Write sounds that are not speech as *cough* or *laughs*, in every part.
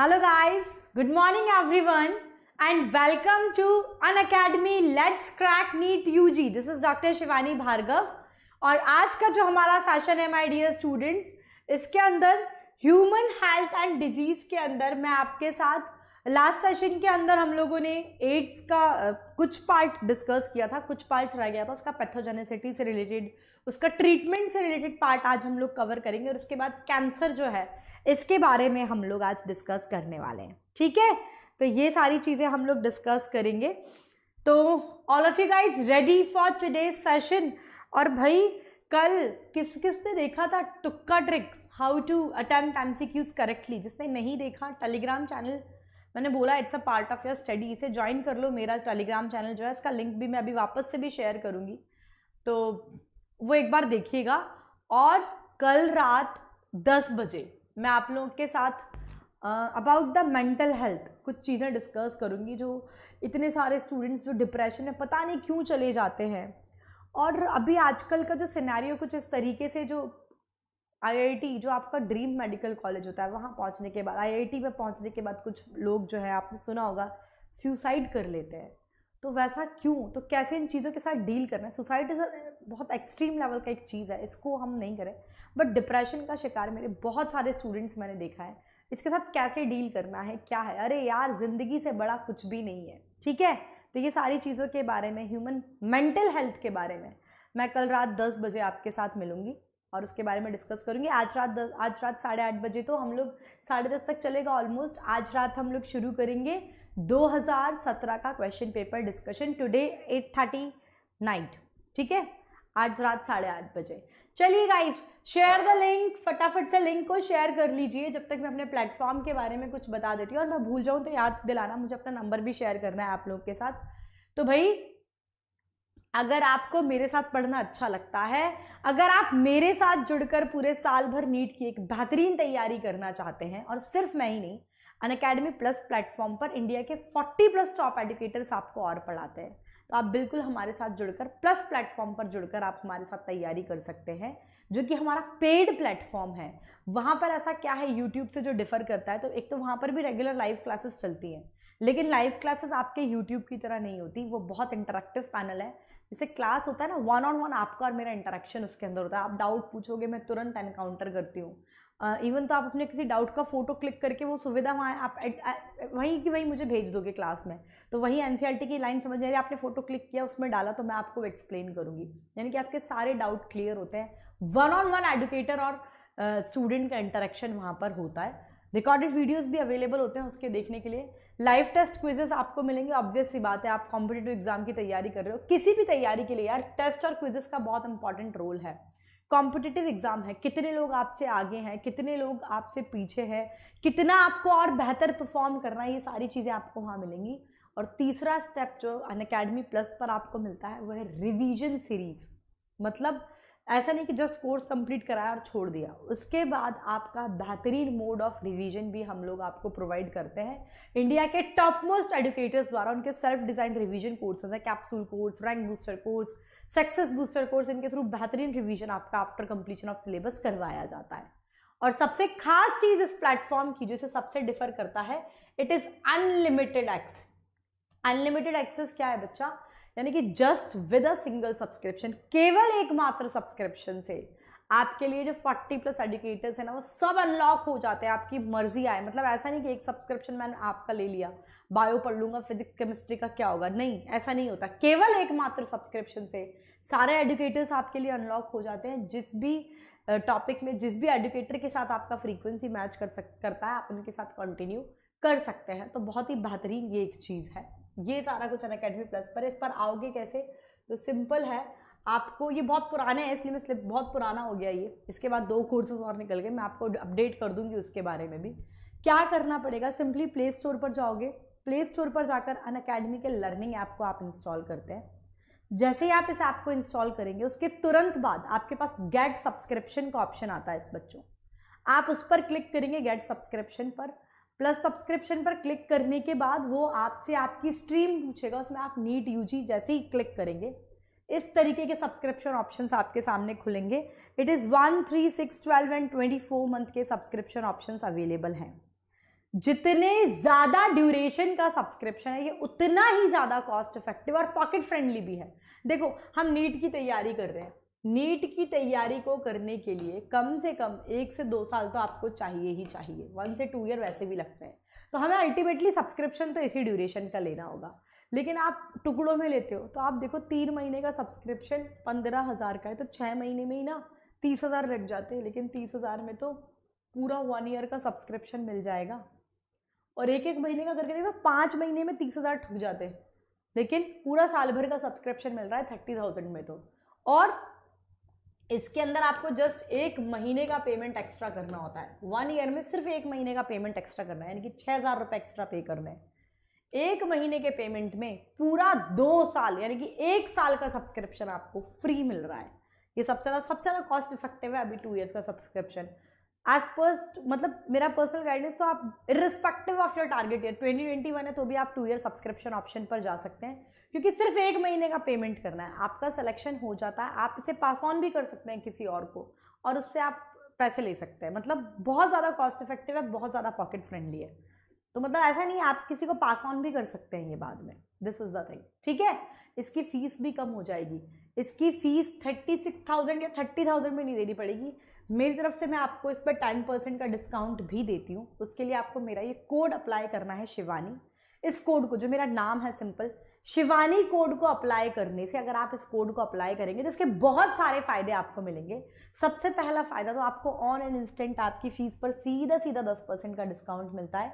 Hello guys good morning everyone and welcome to Unacademy let's crack NEET UG this is doctor Shivani Bhargav और आज का जो हमारा session है माय डियर स्टूडेंट्स इसके अंदर ह्यूमन हेल्थ एंड डिजीज के अंदर मैं आपके साथ लास्ट सेशन के अंदर हम लोगों ने एड्स का कुछ पार्ट डिस्कस किया था कुछ पार्ट्स रह गया था उसका पैथोजेनेसिटी से रिलेटेड उसका ट्रीटमेंट से रिलेटेड पार्ट आज हम लोग कवर करेंगे और उसके बाद कैंसर जो है इसके बारे में हम लोग आज डिस्कस करने वाले हैं ठीक है तो ये सारी चीज़ें हम लोग डिस्कस करेंगे तो all of you guys ready for today session और भाई कल किस किस ने देखा था टुक्का trick how to attempt M C correctly जिसने नहीं देखा टेलीग्राम चैनल मैंने बोला it's a part of your study इसे ज्वाइन कर लो मेरा टेलीग्राम चैनल जो है इसका लिंक भी मैं अभी वापस से भी शेयर करूँगी तो वो एक बार देखिएगा और कल रात दस बजे मैं आप लोगों के साथ अबाउट द मेंटल हेल्थ कुछ चीज़ें डिस्कस करूँगी जो इतने सारे स्टूडेंट्स जो डिप्रेशन में पता नहीं क्यों चले जाते हैं और अभी आजकल का जो सिनेरियो कुछ इस तरीके से जो आईआईटी जो आपका ड्रीम मेडिकल कॉलेज होता है वहाँ पहुँचने के बाद आईआईटी में पहुँचने के बाद कुछ लोग जो है आपने सुना होगा सुसाइड कर लेते हैं तो वैसा क्यों तो कैसे इन चीज़ों के साथ डील करना है सुसाइड इज़ बहुत एक्सट्रीम लेवल का एक चीज़ है इसको हम नहीं करें बट डिप्रेशन का शिकार मेरे बहुत सारे स्टूडेंट्स मैंने देखा है इसके साथ कैसे डील करना है क्या है अरे यार ज़िंदगी से बड़ा कुछ भी नहीं है ठीक है तो ये सारी चीज़ों के बारे में ह्यूमन मेंटल हेल्थ के बारे में मैं कल रात दस बजे आपके साथ मिलूंगी और उसके बारे में डिस्कस करूँगी आज रात दस आज रात साढ़े आठ बजे तो हम लोग साढ़े दस तक चलेगा ऑलमोस्ट आज रात हम लोग शुरू करेंगे 2017 का question paper discussion today thirty night ठीक है आज रात साढ़े आठ बजे चलिए गाइस शेयर द लिंक फटाफट से लिंक को शेयर कर लीजिए जब तक मैं अपने प्लेटफॉर्म के बारे में कुछ बता देती हूँ और मैं भूल जाऊँ तो याद दिलाना मुझे अपना नंबर भी शेयर करना है आप लोग के साथ तो भाई अगर आपको मेरे साथ पढ़ना अच्छा लगता है अगर आप मेरे साथ जुड़कर पूरे साल भर नीट की एक बेहतरीन तैयारी करना चाहते हैं और सिर्फ मैं ही नहीं अन अकेडमी प्लस प्लेटफॉर्म पर इंडिया के 40 प्लस टॉप एडुकेटर्स आपको और पढ़ाते हैं तो आप बिल्कुल हमारे साथ जुड़कर प्लस प्लेटफॉर्म पर जुड़कर आप हमारे साथ तैयारी कर सकते हैं जो कि हमारा पेड प्लेटफॉर्म है वहाँ पर ऐसा क्या है यूट्यूब से जो डिफ़र करता है तो एक तो वहाँ पर भी रेगुलर लाइव क्लासेस चलती हैं लेकिन लाइव क्लासेस आपके यूट्यूब की तरह नहीं होती वो बहुत इंटरेक्टिव पैनल है जैसे क्लास होता है ना वन ऑन वन आपका और मेरा इंटरेक्शन उसके अंदर होता है आप डाउट पूछोगे मैं तुरंत एनकाउंटर करती हूँ इवन uh, तो आप अपने किसी डाउट का फोटो क्लिक करके वो सुविधा वहाँ आप वहीं की वहीं मुझे भेज दोगे क्लास में तो वही एन e की लाइन समझ आ रही आपने फोटो क्लिक किया उसमें डाला तो मैं आपको एक्सप्लेन करूँगी यानी कि आपके सारे डाउट क्लियर होते हैं वन ऑन वन एडुकेटर और स्टूडेंट uh, का इंटरेक्शन वहाँ पर होता है रिकॉर्डेड वीडियोज़ भी अवेलेबल होते हैं उसके देखने के लिए लाइव टेस्ट क्विजेस आपको मिलेंगे ऑब्वियस सी बात है आप कॉम्पिटेटिव एग्जाम की तैयारी कर रहे हो किसी भी तैयारी के लिए यार टेस्ट और क्विजेस का बहुत इंपॉर्टेंट रोल है कॉम्पिटेटिव एग्ज़ाम है कितने लोग आपसे आगे हैं कितने लोग आपसे पीछे हैं कितना आपको और बेहतर परफॉर्म करना है ये सारी चीज़ें आपको वहाँ मिलेंगी और तीसरा स्टेप जो अन प्लस पर आपको मिलता है वह है रिविजन सीरीज़ मतलब ऐसा नहीं कि जस्ट कोर्स कंप्लीट कराया और छोड़ दिया उसके बाद आपका बेहतरीन मोड ऑफ रिवीजन भी हम लोग आपको प्रोवाइड करते हैं इंडिया के टॉप मोस्ट एडुकेटर्स द्वारा उनके सेल्फ डिजाइन रिवीजन कोर्सेज हैं capsule course rank booster course success booster course इनके थ्रू बेहतरीन रिविजन आपका आफ्टर कंप्लीशन ऑफ सिलेबस करवाया जाता है और सबसे खास चीज इस प्लेटफॉर्म की जो इसे सबसे डिफर करता है it is unlimited access unlimited access क्या है बच्चा यानी कि just with a single subscription केवल एकमात्र सब्सक्रिप्शन से आपके लिए जो 40 प्लस एडुकेटर्स हैं ना वो सब अनलॉक हो जाते हैं आपकी मर्जी आए मतलब ऐसा नहीं कि एक सब्सक्रिप्शन मैंने आपका ले लिया बायो पढ़ लूँगा फिजिक्स केमिस्ट्री का क्या होगा नहीं ऐसा नहीं होता केवल एकमात्र सब्सक्रिप्शन से सारे एडुकेटर्स आपके लिए अनलॉक हो जाते हैं जिस भी टॉपिक में जिस भी एडुकेटर के साथ आपका फ्रीक्वेंसी मैच कर सक करता है आप उनके साथ कंटिन्यू कर सकते हैं तो बहुत ही बेहतरीन ये एक चीज़ है ये सारा कुछ अन अकेडमी प्लस पर इस पर आओगे कैसे तो सिंपल है आपको ये बहुत पुराने हैं इसलिए मैं स्लिप बहुत पुराना हो गया ये इसके बाद दो कोर्सेज और निकल गए मैं आपको अपडेट कर दूंगी उसके बारे में भी क्या करना पड़ेगा सिंपली प्ले स्टोर पर जाओगे प्ले स्टोर पर जाकर अन अकेडमी के लर्निंग ऐप को आप इंस्टॉल करते हैं जैसे ही आप इस ऐप को इंस्टॉल करेंगे उसके तुरंत बाद आपके पास गेट सब्सक्रिप्शन का ऑप्शन आता है इस बच्चों आप उस पर क्लिक करेंगे गेट सब्सक्रिप्शन पर प्लस सब्सक्रिप्शन पर क्लिक करने के बाद वो आपसे आपकी स्ट्रीम पूछेगा उसमें आप नीट जी जैसे ही क्लिक करेंगे इस तरीके के सब्सक्रिप्शन ऑप्शंस आपके सामने खुलेंगे it is one three six twelve and twenty four month के सब्सक्रिप्शन ऑप्शंस अवेलेबल हैं जितने ज़्यादा ड्यूरेशन का सब्सक्रिप्शन है ये उतना ही ज़्यादा कॉस्ट इफेक्टिव और पॉकेट फ्रेंडली भी है देखो हम नीट की तैयारी कर रहे हैं नीट की तैयारी को करने के लिए कम से कम एक से दो साल तो आपको चाहिए ही चाहिए वन से टू ईयर वैसे भी लगते हैं तो हमें अल्टीमेटली सब्सक्रिप्शन तो इसी ड्यूरेशन का लेना होगा लेकिन आप टुकड़ों में लेते हो तो आप देखो तीन महीने का सब्सक्रिप्शन पंद्रह हज़ार का है तो छः महीने में ही ना तीस हज़ार लग जाते हैं लेकिन तीस हज़ार में तो पूरा वन ईयर का सब्सक्रिप्शन मिल जाएगा और एक एक महीने का करके देखो पाँच महीने में तीस हज़ार ठुक जाते हैं लेकिन पूरा साल भर का सब्सक्रिप्शन मिल रहा है थर्टी थाउजेंड में तो और इसके अंदर आपको जस्ट एक महीने का पेमेंट एक्स्ट्रा करना होता है वन ईयर में सिर्फ एक महीने का पेमेंट एक्स्ट्रा करना है यानी कि छः हज़ार रुपये एक्स्ट्रा पे करना है एक महीने के पेमेंट में पूरा दो साल यानी कि एक साल का सब्सक्रिप्शन आपको फ्री मिल रहा है ये सबसे ज़्यादा सबसे ज़्यादा कॉस्ट इफेक्टिव है अभी टू ईयर्स का सब्सक्रिप्शन एज पर मतलब मेरा पर्सनल गाइडेंस तो आप respective of your target year twenty twenty one है तो भी आप टू ईयर सब्सक्रिप्शन ऑप्शन पर जा सकते हैं क्योंकि सिर्फ एक महीने का पेमेंट करना है आपका सिलेक्शन हो जाता है आप इसे पास ऑन भी कर सकते हैं किसी और को और उससे आप पैसे ले सकते हैं मतलब बहुत ज़्यादा कॉस्ट इफेक्टिव है बहुत ज़्यादा पॉकेट फ्रेंडली है तो मतलब ऐसा नहीं आप किसी को पास ऑन भी कर सकते हैं ये बाद में दिस इज़ द थिंग ठीक है इसकी फ़ीस भी कम हो जाएगी इसकी फ़ीस थर्टी सिक्स थाउजेंड या थर्टी थाउजेंड में नहीं देनी पड़ेगी मेरी तरफ से मैं आपको इस पर टेन परसेंट का डिस्काउंट भी देती हूँ उसके लिए आपको मेरा ये कोड अप्लाई करना है शिवानी इस कोड को जो मेरा नाम है सिंपल शिवानी कोड को अप्लाई करने से अगर आप इस कोड को अप्लाई करेंगे तो इसके बहुत सारे फायदे आपको मिलेंगे सबसे पहला फायदा तो आपको ऑन एंड इंस्टेंट आपकी फीस पर सीधा सीधा दस परसेंट का डिस्काउंट मिलता है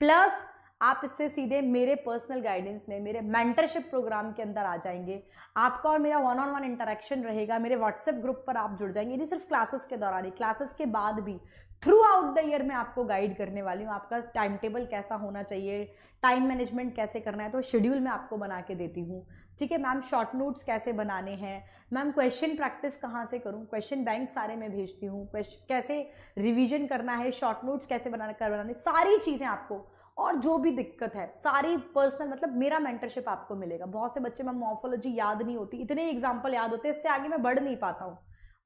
प्लस आप इससे सीधे मेरे पर्सनल गाइडेंस में मेरे मेंटरशिप प्रोग्राम के अंदर आ जाएंगे आपका और मेरा वन ऑन वन इंटरेक्शन रहेगा मेरे व्हाट्सएप ग्रुप पर आप जुड़ जाएंगे यदि सिर्फ क्लासेस के दौरान ही क्लासेस के बाद भी थ्रू आउट द ईयर मैं आपको गाइड करने वाली हूँ आपका टाइम टेबल कैसा होना चाहिए टाइम मैनेजमेंट कैसे करना है तो शेड्यूल मैं आपको बना के देती हूँ ठीक है मैम शॉर्ट नोट्स कैसे बनाने हैं मैम क्वेश्चन प्रैक्टिस कहाँ से करूँ क्वेश्चन बैंक सारे मैं भेजती हूँ कैसे रिविजन करना है शॉर्ट नोट्स कैसे बनाना कर बनाने सारी चीज़ें आपको और जो भी दिक्कत है सारी पर्सनल मतलब मेरा मेंटरशिप आपको मिलेगा बहुत से बच्चे मैम मॉर्फोलॉजी याद नहीं होती इतने एग्जाम्पल याद होते हैं इससे आगे मैं बढ़ नहीं पाता हूँ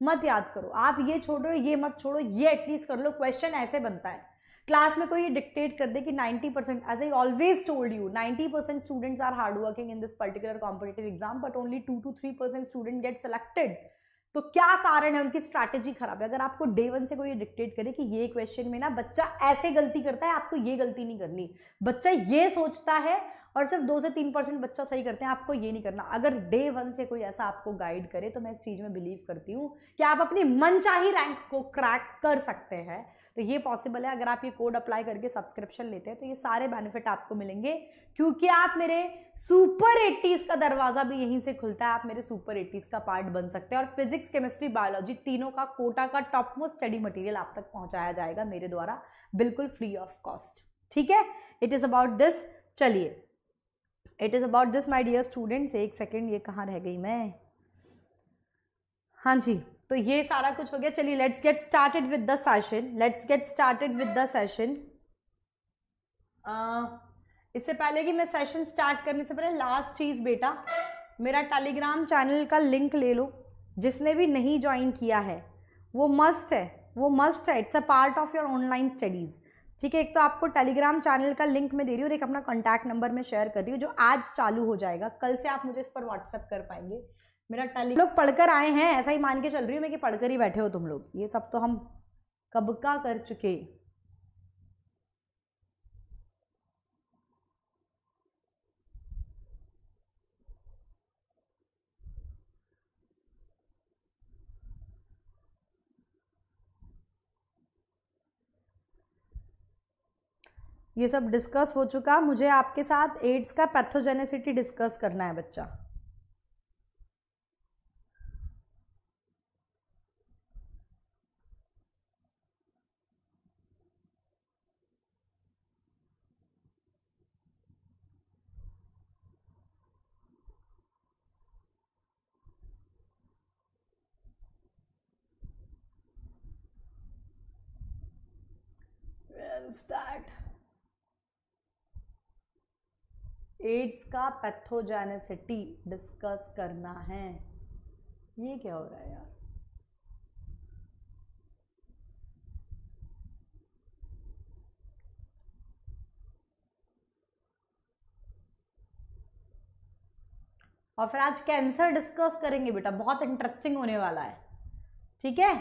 मत याद करो आप ये छोड़ो ये मत छोड़ो ये एटलीस्ट कर लो क्वेश्चन ऐसे बनता है क्लास में कोई ये डिक्टेट कर दे कि 90 percent as I always told you 90 percent students are hard working in this particular competitive exam but only two two three percent student get selected तो क्या कारण है उनकी स्ट्रैटेजी खराब है अगर आपको डे वन से कोई डिक्टेट करे कि ये क्वेश्चन में ना बच्चा ऐसे गलती करता है आपको ये गलती नहीं करनी बच्चा ये सोचता है और सिर्फ दो से तीन परसेंट बच्चा सही करते हैं आपको ये नहीं करना अगर डे वन से कोई ऐसा आपको गाइड करे तो मैं इस चीज़ में बिलीव करती हूँ कि आप अपनी मनचाही रैंक को क्रैक कर सकते हैं तो ये पॉसिबल है अगर आप ये कोड अप्लाई करके सब्सक्रिप्शन लेते हैं तो ये सारे बेनिफिट आपको मिलेंगे क्योंकि आप मेरे सुपर एट्टीज़ का दरवाज़ा भी यहीं से खुलता है आप मेरे सुपर एट्टीज़ का पार्ट बन सकते हैं और फिजिक्स केमिस्ट्री बायोलॉजी तीनों का कोटा का टॉप मोस्ट स्टडी मटेरियल आप तक पहुंचाया जाएगा मेरे द्वारा बिल्कुल फ्री ऑफ कॉस्ट ठीक है इट इज़ अबाउट दिस चलिए it is about this my dear students एक सेकेंड ये कहाँ रह गई मैं हाँ जी तो ये सारा कुछ हो गया चलिए let's get started with the session let's get started with the session इससे पहले कि मैं सेशन स्टार्ट करने से पहले लास्ट चीज़ बेटा मेरा टेलीग्राम चैनल का लिंक ले लो जिसने भी नहीं ज्वाइन किया है वो मस्ट है वो मस्ट है it's a part of your online studies ठीक है एक तो आपको टेलीग्राम चैनल का लिंक मैं दे रही हूँ और एक अपना कॉन्टैक्ट नंबर मैं शेयर कर रही हूँ जो आज चालू हो जाएगा कल से आप मुझे इस पर व्हाट्सअप कर पाएंगे मेरा टेली लोग पढ़कर आए हैं ऐसा ही मान के चल रही हूँ मैं कि पढ़कर ही बैठे हो तुम लोग ये सब तो हम कब का कर चुके ये सब डिस्कस हो चुका मुझे आपके साथ एड्स का पैथोजेनेसिटी डिस्कस करना है बच्चा एड्स का पैथोजेनेसिटी डिस्कस करना है ये क्या हो रहा है यार और फिर आज कैंसर डिस्कस करेंगे बेटा बहुत इंटरेस्टिंग होने वाला है ठीक है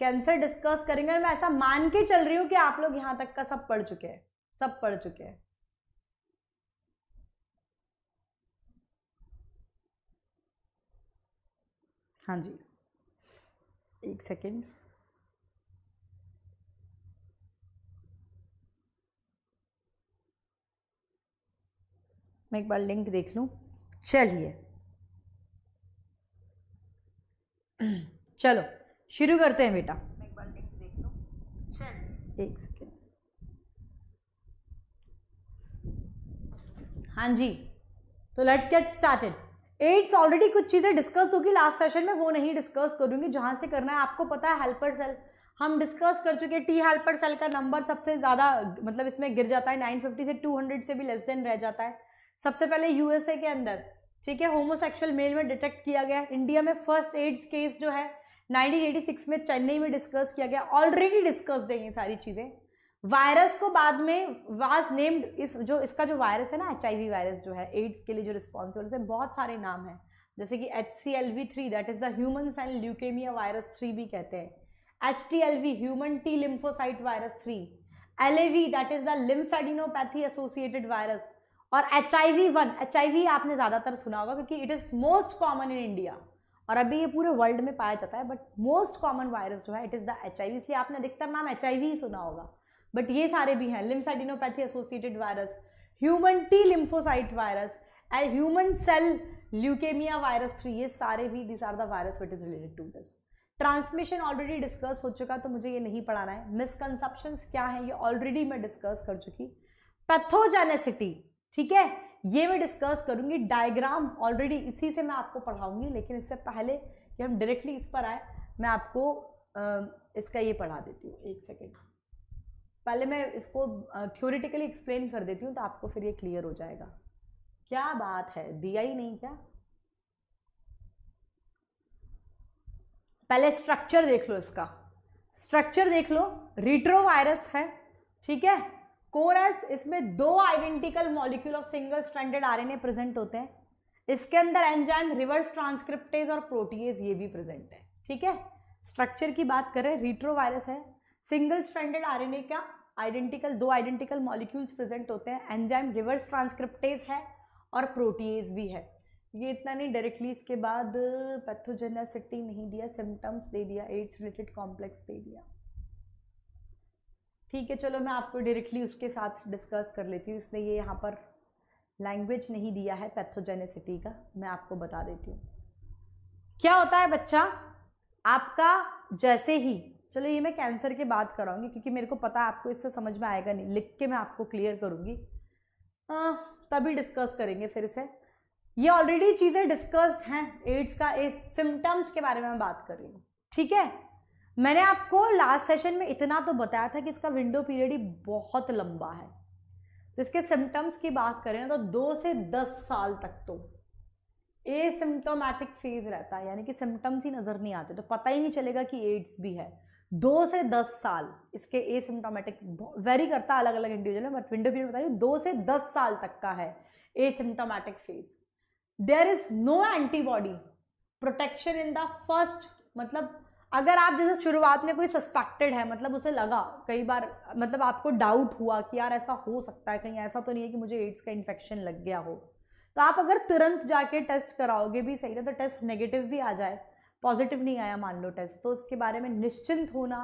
कैंसर डिस्कस करेंगे और मैं ऐसा मान के चल रही हूं कि आप लोग यहां तक का सब पढ़ चुके हैं सब पढ़ चुके हैं हाँ जी एक सेकेंड मैं एक बार लिंक देख लूँ चलिए चलो शुरू करते हैं बेटा मैं एक बार लिंक देख लूँ चलिए एक सेकेंड हाँ जी तो let get started as already कुछ चीज़ें डिस्कस होगी लास्ट सेशन में वो नहीं डिस्कस करूँगी जहाँ से करना है आपको पता है हेल्पर सेल हम डिस्कस कर चुके हैं टी हेल्पर सेल का नंबर सबसे ज़्यादा मतलब इसमें गिर जाता है 950 से 200 से भी लेस देन रह जाता है सबसे पहले यूएसए के अंदर ठीक है होमोसेक्सुअल मेल में डिटेक्ट किया गया इंडिया में फर्स्ट एड्स केस जो है 1986 में चेन्नई में डिस्कस किया गया ऑलरेडी डिस्कस्ड है ये सारी चीज़ें वायरस को बाद में वाज नेम्ड इस जो इसका जो वायरस है ना एच वायरस जो है एड्स के लिए जो रिस्पॉन्सिबल है बहुत सारे नाम हैं जैसे कि H C L V three that is the human cell leukaemia virus three भी कहते हैं H T L V human T lymphocyte virus three L A V that is the lymphadenopathy associated virus और H I V one H I V आपने ज़्यादातर सुना होगा क्योंकि it is most common in India और अभी ये पूरे वर्ल्ड में पाया जाता है बट मोस्ट कॉमन वायरस जो है it is the H I V इसलिए आपने अधिकतर नाम एच आई वी सुना होगा बट ये सारे भी हैं lymphadenopathy associated virus human T lymphocyte virus and human cell leukaemia virus three ये सारे भी this are the virus which is related to this transmission already discuss हो चुका तो मुझे ये नहीं पढ़ाना है मिसकनसेप्शन क्या है ये ऑलरेडी मैं डिस्कस कर चुकी पैथोजेनेसिटी ठीक है ये मैं डिस्कस करूंगी डायग्राम ऑलरेडी इसी से मैं आपको पढ़ाऊंगी लेकिन इससे पहले कि हम डायरेक्टली इस पर आए मैं आपको आ, इसका ये पढ़ा देती हूँ एक सेकेंड पहले मैं इसको थ्योरिटिकली एक्सप्लेन कर देती हूँ तो आपको फिर ये क्लियर हो जाएगा क्या बात है दिया ही नहीं क्या पहले स्ट्रक्चर देख लो इसका स्ट्रक्चर देख लो रिट्रोवायरस है ठीक है कोरस इसमें दो identical molecule of single standard RNA present होते हैं इसके अंदर एंजाइम रिवर्स ट्रांसक्रिप्टेज और प्रोटीज ये भी प्रेजेंट है ठीक है स्ट्रक्चर की बात करें रिट्रोवायरस है सिंगल स्ट्रैंडेड आरएनए क्या आइडेंटिकल दो आइडेंटिकल मॉलिक्यूल्स प्रेजेंट होते हैं एंजाइम रिवर्स ट्रांसक्रिप्टेज है और प्रोटीज भी है ये इतना नहीं डायरेक्टली इसके बाद पैथोजेनासिटी नहीं दिया सिम्टम्स दे दिया एड्स रिलेटेड कॉम्प्लेक्स दे दिया ठीक है चलो मैं आपको डायरेक्टली उसके साथ डिस्कस कर लेती हूँ इसने ये यहाँ पर लैंग्वेज नहीं दिया है पैथोजेनेसिटी का मैं आपको बता देती हूँ क्या होता है बच्चा आपका जैसे ही चलो ये मैं कैंसर के बात कराऊंगी क्योंकि मेरे को पता है आपको इससे समझ में आएगा नहीं लिख के मैं आपको क्लियर आ, हाँ, तभी डिस्कस करेंगे फिर से ये ऑलरेडी चीज़ें डिस्कस्ड हैं एड्स का इस सिम्टम्स के बारे में मैं बात कर रही हूँ ठीक है मैंने आपको लास्ट सेशन में इतना तो बताया था कि इसका विंडो पीरियड ही बहुत लंबा है तो इसके सिम्टम्स की बात करें ना तो दो से दस साल तक तो ए सिम्टोमेटिक फेज रहता है यानी कि सिम्टम्स ही नज़र नहीं आते तो पता ही नहीं चलेगा कि एड्स भी है दो से दस साल इसके ए सिम्टोमेटिक वेरी करता अलग अलग इंडिविजुअल में बट विंडो पीरियड बता रही दो से दस साल तक का है asymptomatic phase there is no antibody protection in the first मतलब अगर आप जैसे शुरुआत में कोई सस्पेक्टेड है मतलब उसे लगा कई बार मतलब आपको डाउट हुआ कि यार ऐसा हो सकता है कहीं ऐसा तो नहीं है कि मुझे एड्स का इन्फेक्शन लग गया हो तो आप अगर तुरंत जाके टेस्ट कराओगे भी सही है तो टेस्ट नेगेटिव भी आ जाए पॉजिटिव नहीं आया मान लो टेस्ट तो उसके बारे में निश्चिंत होना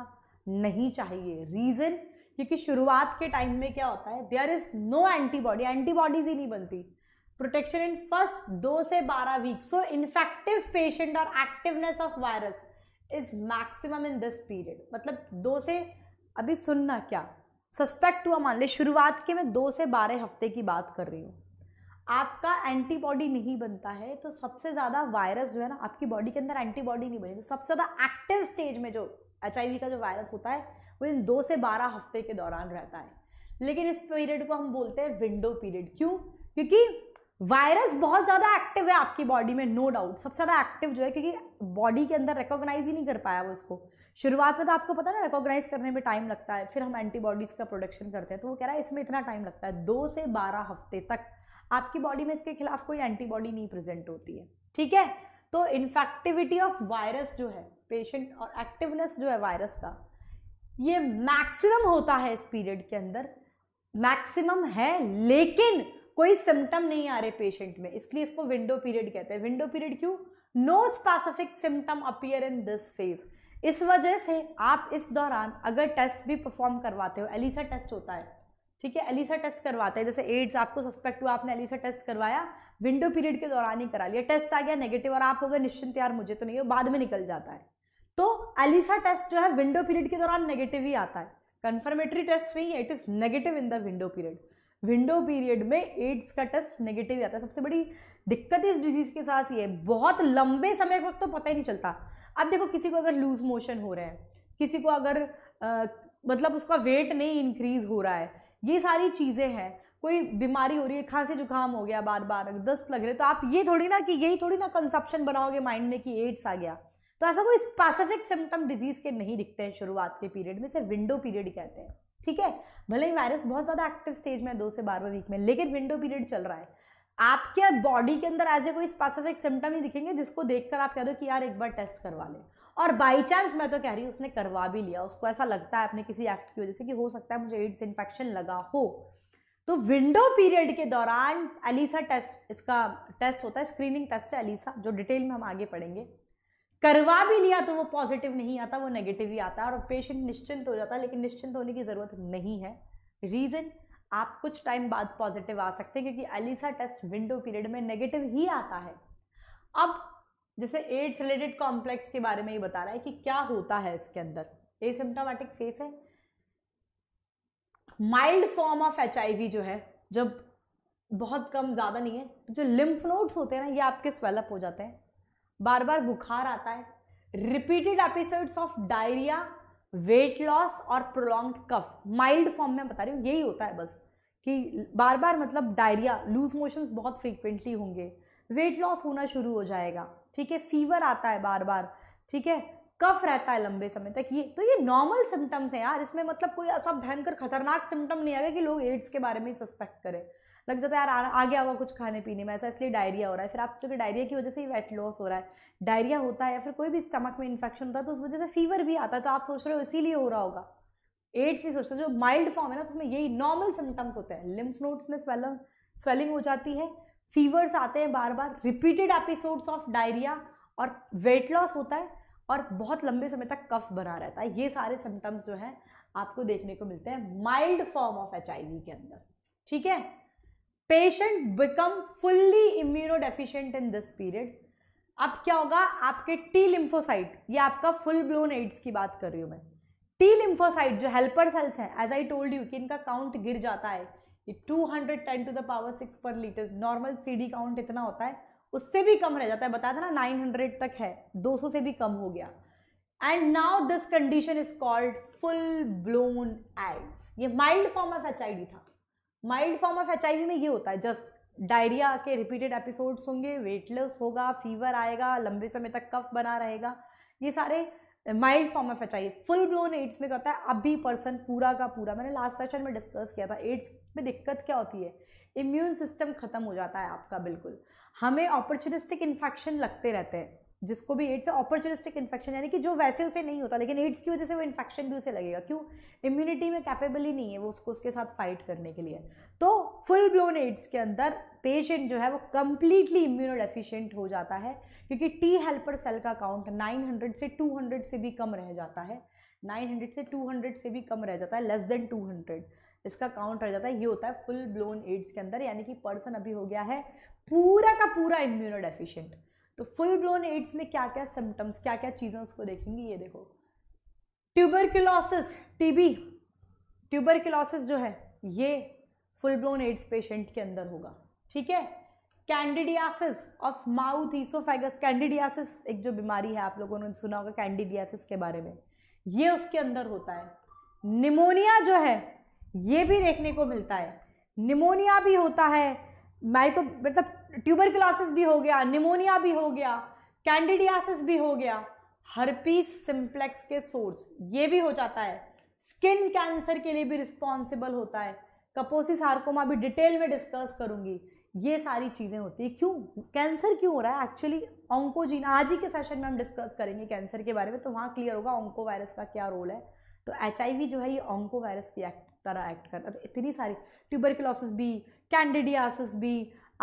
नहीं चाहिए रीज़न क्योंकि शुरुआत के टाइम में क्या होता है there is no antibody antibodies ही नहीं बनती प्रोटेक्शन इन फर्स्ट दो से बारह वीक सो इन्फेक्टिव पेशेंट और activeness of virus is maximum in this period मतलब दो से अभी सुनना क्या सस्पेक्ट हुआ मान ले शुरुआत के मैं दो से बारह हफ्ते की बात कर रही हूँ आपका एंटीबॉडी नहीं बनता है तो सबसे ज़्यादा वायरस जो है ना आपकी बॉडी के अंदर एंटीबॉडी नहीं बनेगी तो सबसे ज़्यादा एक्टिव स्टेज में जो एच का जो वायरस होता है वो इन दो से बारह हफ्ते के दौरान रहता है लेकिन इस पीरियड को हम बोलते हैं विंडो पीरियड क्यों क्योंकि वायरस बहुत ज़्यादा एक्टिव है आपकी बॉडी में नो डाउट सबसे ज़्यादा एक्टिव जो है क्योंकि बॉडी के अंदर रिकॉग्नाइज ही नहीं कर पाया वो इसको शुरुआत में तो आपको पता ना रिकॉग्नाइज करने में टाइम लगता है फिर हम एंटीबॉडीज़ का प्रोडक्शन करते हैं तो वो कह रहा है इसमें इतना टाइम लगता है दो से बारह हफ्ते तक आपकी बॉडी में इसके खिलाफ कोई एंटीबॉडी नहीं प्रेजेंट होती है ठीक है तो इन्फेक्टिविटी ऑफ वायरस जो है पेशेंट और एक्टिवनेस जो है वायरस का ये मैक्सिमम होता है इस पीरियड के अंदर मैक्सिमम है लेकिन कोई सिम्टम नहीं आ रहे पेशेंट में इसलिए इसको विंडो पीरियड कहते हैं विंडो पीरियड क्यों no specific symptom appear in this phase इस वजह से आप इस दौरान अगर टेस्ट भी परफॉर्म करवाते हो एलिसा टेस्ट होता है ठीक है एलिसा टेस्ट करवाते हैं जैसे एड्स आपको सस्पेक्ट हुआ आपने एलिसा टेस्ट करवाया विंडो पीरियड के दौरान ही करा लिया टेस्ट आ गया नेगेटिव और आप हो गए निश्चिंत यार मुझे तो नहीं हो बाद में निकल जाता है तो एलिसा टेस्ट जो है विंडो पीरियड के दौरान नेगेटिव ही आता है कन्फर्मेटरी टेस्ट नहीं है it is negative in the window period window period में एड्स का टेस्ट नेगेटिव ही आता है सबसे बड़ी दिक्कत इस डिजीज़ के साथ ये है बहुत लंबे समय तक तो पता ही नहीं चलता अब देखो किसी को अगर लूज मोशन हो रहे हैं किसी को अगर आ, मतलब उसका वेट नहीं इंक्रीज हो रहा है ये सारी चीज़ें हैं कोई बीमारी हो रही है खांसी जुकाम हो गया बार बार दस्त लग रहे तो आप ये थोड़ी ना कि यही थोड़ी ना कंसेप्शन बनाओगे माइंड में कि एड्स आ गया तो ऐसा कोई स्पेसिफिक सिम्टम डिजीज़ के नहीं दिखते हैं शुरुआत के पीरियड में इसे विंडो पीरियड कहते हैं ठीक है भले ही वायरस बहुत ज़्यादा एक्टिव स्टेज में दो से बारहवें वीक में लेकिन विंडो पीरियड चल रहा है आपके बॉडी के अंदर ऐसे कोई स्पेसिफिक सिम्टम ही दिखेंगे जिसको देखकर आप कह दो कि यार एक बार टेस्ट करवा लें और बाई चांस मैं तो कह रही हूँ उसने करवा भी लिया उसको ऐसा लगता है अपने किसी एक्ट की वजह से कि हो सकता है मुझे एड्स इन्फेक्शन लगा हो तो विंडो पीरियड के दौरान एलिसा टेस्ट इसका टेस्ट होता है स्क्रीनिंग टेस्ट है एलिसा जो डिटेल में हम आगे पढ़ेंगे करवा भी लिया तो वो पॉजिटिव नहीं आता वो नेगेटिव ही आता है और पेशेंट निश्चिंत हो जाता है लेकिन निश्चिंत होने की ज़रूरत नहीं है रीज़न आप कुछ टाइम बाद पॉजिटिव आ सकते हैं क्योंकि एलिसा टेस्ट विंडो पीरियड में नेगेटिव ही आता है अब जैसे एड्स रिलेटेड कॉम्प्लेक्स के बारे में ये बता रहा है कि क्या होता है इसके अंदर ए सिम्टोमेटिक फेस है माइल्ड फॉर्म ऑफ एच जो है जब बहुत कम ज़्यादा नहीं है तो जो लिम्फ नोड्स होते हैं ना ये आपके स्वेलअप हो जाते हैं बार बार बुखार आता है repeated episodes of diarrhoea weight loss और प्रोलॉन्ग कफ माइल्ड फॉर्म में बता रही हूँ यही होता है बस कि बार बार मतलब डायरिया लूज मोशंस बहुत फ्रीक्वेंटली होंगे वेट लॉस होना शुरू हो जाएगा ठीक है फीवर आता है बार बार ठीक है कफ रहता है लंबे समय तक ये तो ये नॉर्मल सिम्टम्स हैं यार इसमें मतलब कोई ऐसा भयंकर खतरनाक सिम्टम नहीं आएगा कि लोग एड्स के बारे में सस्पेक्ट करें लग जाता है यार आ, गया होगा कुछ खाने पीने में ऐसा इसलिए डायरिया हो रहा है फिर आप चूँकि डायरिया की वजह से ही वेट लॉस हो रहा है डायरिया होता है या फिर कोई भी स्टमक में इन्फेक्शन होता है तो उस वजह से फीवर भी आता है तो आप सोच रहे हो इसीलिए हो रहा होगा एड्स ही रहे हो जो माइल्ड फॉर्म है ना तो उसमें यही नॉर्मल सिम्टम्स होते हैं लिम्फ नोड्स में स्वेलम स्वेलिंग हो जाती है फीवर्स आते हैं बार बार रिपीटेड एपिसोड्स ऑफ डायरिया और वेट लॉस होता है और बहुत लंबे समय तक कफ बना रहता है ये सारे सिम्टम्स जो हैं आपको देखने को मिलते हैं माइल्ड फॉर्म ऑफ एच के अंदर ठीक है patient become fully immunodeficient in this period अब क्या होगा आपके टी लिम्फोसाइट ये आपका फुल ब्लोन एड्स की बात कर रही हूँ मैं टी लिम्फोसाइट जो हेल्पर सेल्स हैं एज आई टोल्ड यू कि इनका काउंट गिर जाता है hundred ten to the power six पर लीटर नॉर्मल सीडी काउंट इतना होता है उससे भी कम रह जाता है बताया था ना 900 तक है 200 से भी कम हो गया and now this condition is called full blown AIDS ये माइल्ड फॉर्म ऑफ एच था माइल्ड फॉर्म ऑफ एच में ये होता है जस्ट डायरिया के रिपीटेड एपिसोड्स होंगे वेट लॉस होगा फीवर आएगा लंबे समय तक कफ बना रहेगा ये सारे mild form of H I full blown AIDS में क्या होता है अभी पर्सन पूरा का पूरा मैंने लास्ट सेशन में डिस्कस किया था एड्स में दिक्कत क्या होती है इम्यून सिस्टम ख़त्म हो जाता है आपका बिल्कुल हमें अपॉर्चुनिस्टिक इन्फेक्शन लगते रहते हैं जिसको भी एड्स है अपॉर्चुनिस्टिक इन्फेक्शन यानी कि जो वैसे उसे नहीं होता लेकिन एड्स की वजह से वो इन्फेक्शन भी उसे लगेगा क्यों इम्यूनिटी में कैपेबल ही नहीं है वो उसको उसके साथ फाइट करने के लिए तो फुल ब्लोन एड्स के अंदर पेशेंट जो है वो कम्प्लीटली इम्यूनो डेफिशिएंट हो जाता है क्योंकि टी हेल्पर सेल का काउंट 900 से 200 से भी कम रह जाता है 900 से 200 से भी कम रह जाता है लेस देन 200 इसका काउंट रह जाता है ये होता है फुल ब्लोन एड्स के अंदर यानी कि पर्सन अभी हो गया है पूरा का पूरा इम्यूनो डेफिशिएंट तो फुल ब्लोन एड्स में क्या क्या सिम्टम्स क्या क्या चीज़ें उसको देखेंगी ये देखो ट्यूबरक्यूलोसिस टीबी ट्यूबरक्यूलोसिस जो है ये फुल ब्लोन एड्स पेशेंट के अंदर होगा ठीक है candidiasis of mouth oesophagus candidiasis एक जो बीमारी है आप लोगों ने सुना होगा कैंडिडियासिस के बारे में ये उसके अंदर होता है निमोनिया जो है ये भी देखने को मिलता है निमोनिया भी होता है माइको तो, मतलब ट्यूबर क्लासेस भी हो गया निमोनिया भी हो गया कैंडिडियासिस भी हो गया हर्पीस सिंप्लेक्स के सोर्स ये भी हो जाता है स्किन कैंसर के लिए भी रिस्पॉन्सिबल होता है कपोसी सार्कोमा भी डिटेल में डिस्कस करूंगी ये सारी चीज़ें होती है क्यों कैंसर क्यों हो रहा है एक्चुअली ऑंकोजीन आज ही के सेशन में हम डिस्कस करेंगे कैंसर के बारे में तो वहाँ क्लियर होगा ऑंको वायरस का क्या रोल है तो एच जो है ये ऑंको वायरस की एक्ट तरह एक्ट करता है तो इतनी सारी क्लॉसिस भी कैंडिडियासिस भी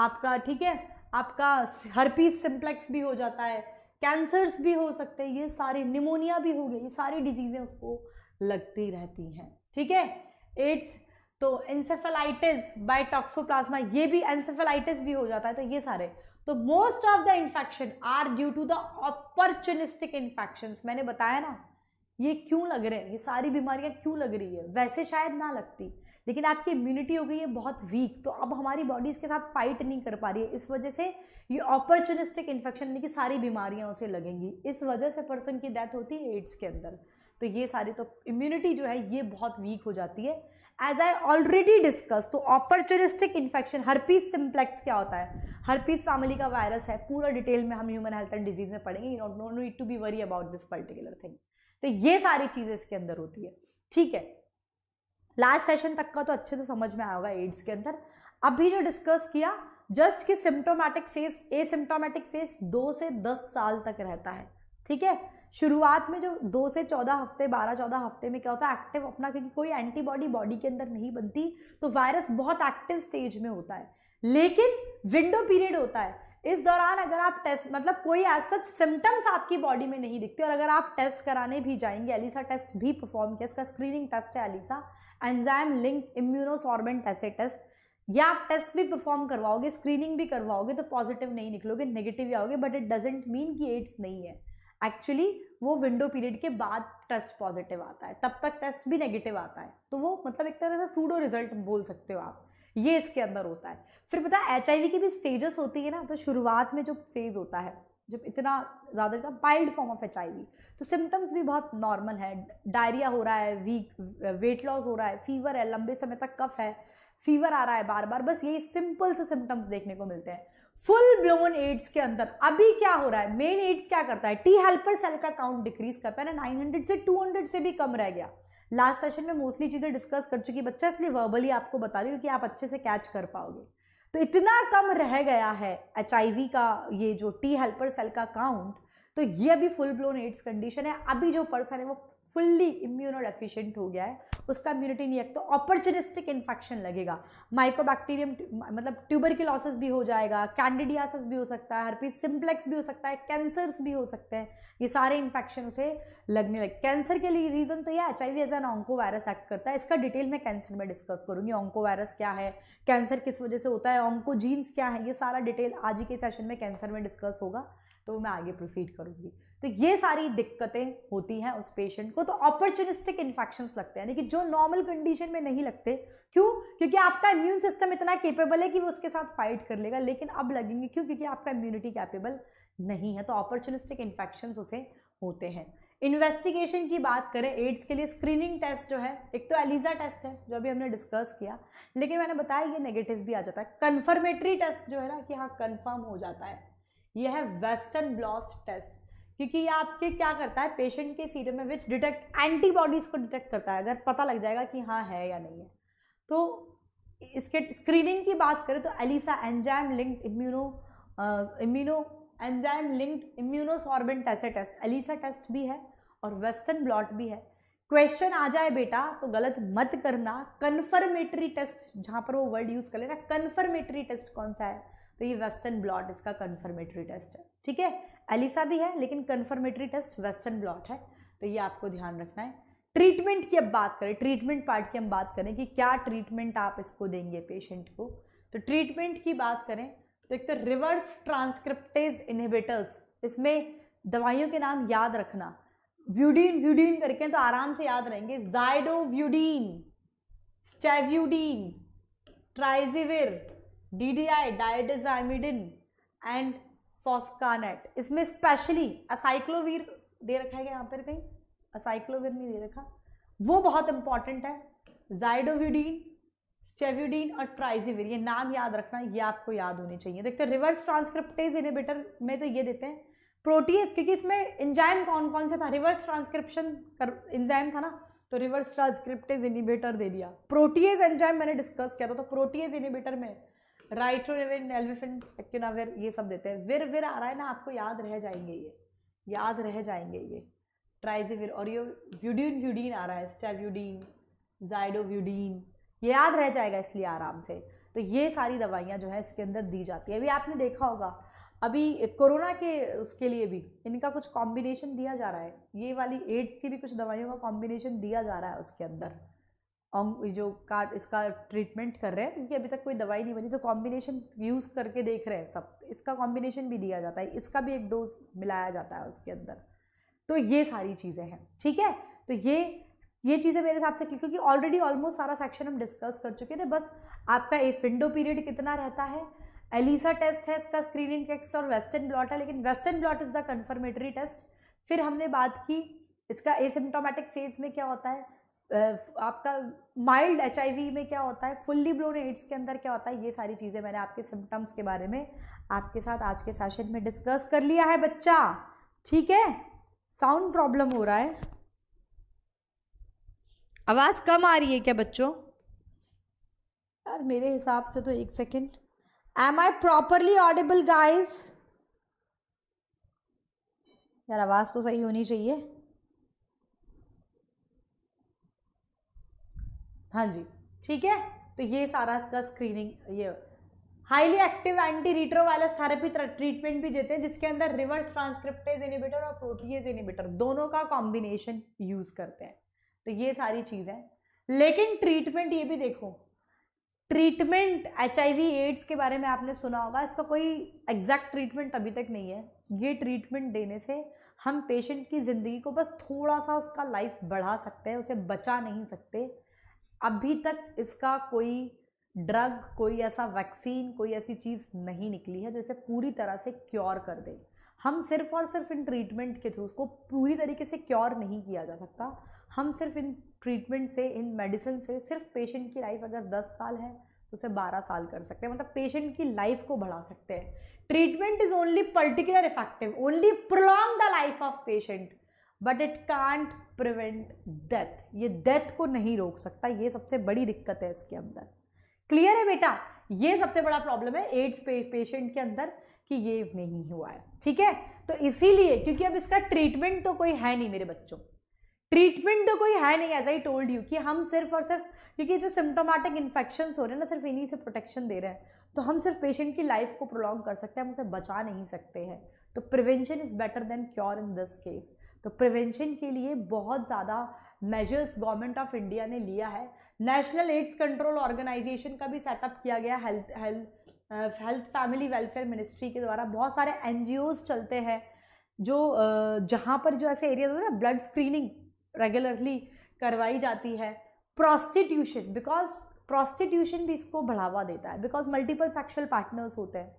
आपका ठीक है आपका हरपीस सिम्प्लेक्स भी हो जाता है कैंसर्स भी हो सकते हैं ये सारे निमोनिया भी हो गए ये सारी डिजीज़ें उसको लगती रहती हैं ठीक है एड्स तो एंसेफेलाइटिस बाय टॉक्सोप्लाज्मा ये भी इंसेफेलाइटिस भी हो जाता है तो ये सारे तो most of the infection are due to the opportunistic infection मैंने बताया ना ये क्यों लग रहे हैं ये सारी बीमारियां क्यों लग रही है वैसे शायद ना लगती लेकिन आपकी इम्यूनिटी हो गई है बहुत वीक तो अब हमारी बॉडी इसके साथ फाइट नहीं कर पा रही है इस वजह से ये अपॉर्चुनिस्टिक इन्फेक्शन यानी कि सारी बीमारियाँ उसे लगेंगी इस वजह से पर्सन की डेथ होती है एड्स के अंदर तो ये सारी तो इम्यूनिटी जो है ये बहुत वीक हो जाती है एज आई ऑलरेडी डिस्कस तो अपॉर्चुनिस्टिक इन्फेक्शन हरपीस सिम्प्लेक्स क्या होता है हरपीस फैमिली का वायरस है पूरा डिटेल में हम ह्यूमन हेल्थ एंड डिजीज में पढ़ेंगे you no need to be worry about this particular thing तो ये सारी चीज़ें इसके अंदर होती है ठीक है लास्ट सेशन तक का तो अच्छे से समझ में आया होगा एड्स के अंदर अभी जो डिस्कस किया जस्ट कि symptomatic phase asymptomatic phase दो से दस साल तक रहता है ठीक है शुरुआत में जो दो से चौदह हफ्ते बारह चौदह हफ्ते में क्या होता है एक्टिव अपना क्योंकि कोई एंटीबॉडी बॉडी के अंदर नहीं बनती तो वायरस बहुत एक्टिव स्टेज में होता है लेकिन विंडो पीरियड होता है इस दौरान अगर आप टेस्ट मतलब कोई एज सच सिम्टम्स आपकी बॉडी में नहीं दिखते और अगर आप टेस्ट कराने भी जाएंगे एलिसा टेस्ट भी परफॉर्म किया इसका स्क्रीनिंग टेस्ट है एलिसा एंजाइम लिंक इम्यूनोसॉर्बेंट ऐसे टेस्ट या आप टेस्ट भी परफॉर्म करवाओगे स्क्रीनिंग भी करवाओगे तो पॉजिटिव नहीं निकलोगे नेगेटिव ही आओगे बट इट डजेंट मीन कि एड्स नहीं है एक्चुअली वो विंडो पीरियड के बाद टेस्ट पॉजिटिव आता है तब तक टेस्ट भी नेगेटिव आता है तो वो मतलब एक तरह से सूडो रिजल्ट बोल सकते हो आप ये इसके अंदर होता है फिर पता है एच की भी स्टेजेस होती है ना तो शुरुआत में जो फेज़ होता है जब इतना ज़्यादा का माइल्ड फॉर्म ऑफ एच तो सिम्टम्स भी बहुत नॉर्मल है डायरिया हो रहा है वीक वेट लॉस हो रहा है फीवर है लंबे समय तक कफ है फीवर आ रहा है बार बार बस यही सिंपल से सिम्टम्स देखने को मिलते हैं फुल ब्लोन एड्स के अंदर अभी क्या हो रहा है मेन एड्स क्या करता है टी हेल्पर सेल का काउंट डिक्रीज करता है ना 900 से 200 से भी कम रह गया लास्ट सेशन में मोस्टली चीज़ें डिस्कस कर चुकी है बच्चा इसलिए वर्बली आपको बता दी क्योंकि आप अच्छे से कैच कर पाओगे तो इतना कम रह गया है एच का ये जो टी हेल्पर सेल का काउंट तो ये अभी फुल ब्लोन एड्स कंडीशन है अभी जो पर्सन है वो फुल्ली इम्यूनो डेफिशिएंट हो गया है उसका इम्यूनिटी नहीं है तो अपॉर्चुनिस्टिक इन्फेक्शन लगेगा माइकोबैक्टीरियम मतलब ट्यूबरकिलोसिस भी हो जाएगा कैंडिडियासिस भी हो सकता है हर्पीस सिम्प्लेक्स भी हो सकता है कैंसर्स भी हो सकते हैं ये सारे इन्फेक्शन उसे लगने लगे कैंसर के लिए रीज़न तो ये H I V as an onco virus act करता है इसका डिटेल मैं कैंसर में डिस्कस करूँगी ऑंको वायरस क्या है कैंसर किस वजह से होता है ऑंको जीन्स क्या है ये सारा डिटेल आज ही के सेशन में कैंसर में डिस्कस होगा तो मैं आगे प्रोसीड करूँगी तो ये सारी दिक्कतें होती हैं उस पेशेंट को तो अपॉर्चुनिस्टिक इन्फेक्शन लगते हैं कि जो नॉर्मल कंडीशन में नहीं लगते क्यों क्योंकि आपका इम्यून सिस्टम इतना केपेबल है कि वो उसके साथ फाइट कर लेगा लेकिन अब लगेंगे क्यों क्योंकि आपका इम्यूनिटी कैपेबल नहीं है तो अपॉर्चुनिस्टिक इन्फेक्शन उसे होते हैं इन्वेस्टिगेशन की बात करें एड्स के लिए स्क्रीनिंग टेस्ट जो है एक तो एलिजा टेस्ट है जो अभी हमने डिस्कस किया लेकिन मैंने बताया ये नेगेटिव भी आ जाता है कन्फर्मेटरी टेस्ट जो है ना कि हाँ कन्फर्म हो जाता है यह है वेस्टर्न ब्लॉस्ट टेस्ट क्योंकि ये आपके क्या करता है पेशेंट के सीरम में विच डिटेक्ट एंटीबॉडीज़ को डिटेक्ट करता है अगर पता लग जाएगा कि हाँ है या नहीं है तो इसके स्क्रीनिंग की बात करें तो ELISA enzyme linked immuno immuno enzyme linked immunosorbent ऐसे टेस्ट एलिसा टेस्ट भी है और वेस्टर्न ब्लॉट भी है क्वेश्चन आ जाए बेटा तो गलत मत करना कन्फर्मेटरी टेस्ट जहाँ पर वो वर्ड यूज़ कर लेना कन्फर्मेटरी टेस्ट कौन सा है तो ये वेस्टर्न ब्लॉट इसका कन्फर्मेटरी टेस्ट है ठीक है एलिसा भी है लेकिन कन्फर्मेटरी टेस्ट वेस्टर्न ब्लॉट है तो ये आपको ध्यान रखना है ट्रीटमेंट की अब बात करें ट्रीटमेंट पार्ट की हम बात करें कि क्या ट्रीटमेंट आप इसको देंगे पेशेंट को तो ट्रीटमेंट की बात करें तो एक तो रिवर्स ट्रांसक्रिप्टेज इनहिबिटर्स इसमें दवाइयों के नाम याद रखना व्यूडीन व्यूडीन करके तो आराम से याद रहेंगे zidovudine stavudine trizivir D D I डायडेजाइमिडिन एंड फॉस्कानेट इसमें स्पेशली असाइक्लोवीर दे रखा है क्या यहाँ पर कहीं असाइक्लोवीर नहीं दे रखा वो बहुत इंपॉर्टेंट है जाइडोविडीन स्टेव्यूडीन और ट्राइजीविर ये नाम याद रखना ये आपको याद होने चाहिए देखते हैं रिवर्स ट्रांसक्रिप्टेज इनिबेटर में तो ये देते हैं प्रोटीज क्योंकि इसमें इंजाइम कौन कौन से था रिवर्स ट्रांसक्रिप्शन कर इंजाइम था ना तो रिवर्स ट्रांसक्रिप्टेज इनिबेटर दे दिया प्रोटीज एंजाइम मैंने डिस्कस किया था तो प्रोटीज इनिबेटर में राइट एलिफेंट एक्नाविर ये सब देते हैं विर विर आ रहा है ना आपको याद रह जाएंगे ये याद रह जाएंगे ये ट्राइजिविर और ये व्यूडीन व्यूडीन आ रहा है स्टेव्यूडीन व्यूडीन ये याद रह जाएगा इसलिए आराम से तो ये सारी दवाइयाँ जो है इसके अंदर दी जाती है अभी आपने देखा होगा अभी कोरोना के उसके लिए भी इनका कुछ कॉम्बिनेशन दिया जा रहा है ये वाली एड्स की भी कुछ दवाइयों का कॉम्बिनेशन दिया जा रहा है उसके अंदर जो कार्ड इसका ट्रीटमेंट कर रहे हैं क्योंकि अभी तक कोई दवाई नहीं बनी तो कॉम्बिनेशन यूज़ करके देख रहे हैं सब इसका कॉम्बिनेशन भी दिया जाता है इसका भी एक डोज मिलाया जाता है उसके अंदर तो ये सारी चीज़ें हैं ठीक है तो ये ये चीज़ें मेरे हिसाब से क्योंकि ऑलरेडी ऑलमोस्ट सारा सेक्शन हम डिस्कस कर चुके थे बस आपका इस विंडो पीरियड कितना रहता है एलिसा टेस्ट है इसका स्क्रीनिंग टेस्ट और वेस्टर्न ब्लॉट है लेकिन western blot is the confirmatory test फिर हमने बात की इसका एसिम्टोमेटिक फेज में क्या होता है आपका माइल्ड एच में क्या होता है फुल्ली ब्लोन एड्स के अंदर क्या होता है ये सारी चीज़ें मैंने आपके सिम्टम्स के बारे में आपके साथ आज के सेशन में डिस्कस कर लिया है बच्चा ठीक है साउंड प्रॉब्लम हो रहा है आवाज़ कम आ रही है क्या बच्चों यार मेरे हिसाब से तो एक second am I properly audible guys यार आवाज़ तो सही होनी चाहिए हाँ जी ठीक है तो ये सारा इसका स्क्रीनिंग ये highly active anti retrovirus therapy treatment भी देते हैं जिसके अंदर रिवर्स ट्रांसक्रिप्टेज इनिबिटर और प्रोटीज इनिबिटर दोनों का कॉम्बिनेशन यूज करते हैं तो ये सारी चीज़ें लेकिन ट्रीटमेंट ये भी देखो ट्रीटमेंट एच एड्स के बारे में आपने सुना होगा इसका कोई एग्जैक्ट ट्रीटमेंट अभी तक नहीं है ये ट्रीटमेंट देने से हम पेशेंट की ज़िंदगी को बस थोड़ा सा उसका लाइफ बढ़ा सकते हैं उसे बचा नहीं सकते अभी तक इसका कोई ड्रग कोई ऐसा वैक्सीन कोई ऐसी चीज़ नहीं निकली है जो इसे पूरी तरह से क्योर कर दे हम सिर्फ और सिर्फ इन ट्रीटमेंट के थ्रू उसको पूरी तरीके से क्योर नहीं किया जा सकता हम सिर्फ इन ट्रीटमेंट से इन मेडिसिन से सिर्फ पेशेंट की लाइफ अगर 10 साल है तो उसे 12 साल कर सकते हैं मतलब पेशेंट की लाइफ को बढ़ा सकते हैं treatment is only particular effective only prolong the life of patient but it can't prevent death ये डेथ को नहीं रोक सकता ये सबसे बड़ी दिक्कत है इसके अंदर क्लियर है बेटा ये सबसे बड़ा प्रॉब्लम है एड्स पे, पेशेंट के अंदर कि ये नहीं हुआ है ठीक है तो इसीलिए क्योंकि अब इसका ट्रीटमेंट तो कोई है नहीं मेरे बच्चों ट्रीटमेंट तो कोई है नहीं एज आई टोल्ड यू कि हम सिर्फ और सिर्फ क्योंकि जो सिम्टोमेटिक इन्फेक्शन हो रहे हैं ना सिर्फ इन्हीं से प्रोटेक्शन दे रहे हैं तो हम सिर्फ पेशेंट की लाइफ को प्रोलॉन्ग कर सकते हैं हम उसे बचा नहीं सकते हैं तो prevention is better than cure in this case तो प्रिवेंशन के लिए बहुत ज़्यादा मेजर्स गवर्नमेंट ऑफ इंडिया ने लिया है नेशनल एड्स कंट्रोल ऑर्गेनाइजेशन का भी सेटअप किया गया health health health family welfare ministry के द्वारा बहुत सारे एन चलते हैं जो uh, जहाँ पर जो ऐसे एरियाज है ना ब्लड स्क्रीनिंग रेगुलरली करवाई जाती है प्रोस्टिट्यूशन बिकॉज प्रोस्टिट्यूशन भी इसको बढ़ावा देता है बिकॉज मल्टीपल सेक्शुअल पार्टनर्स होते हैं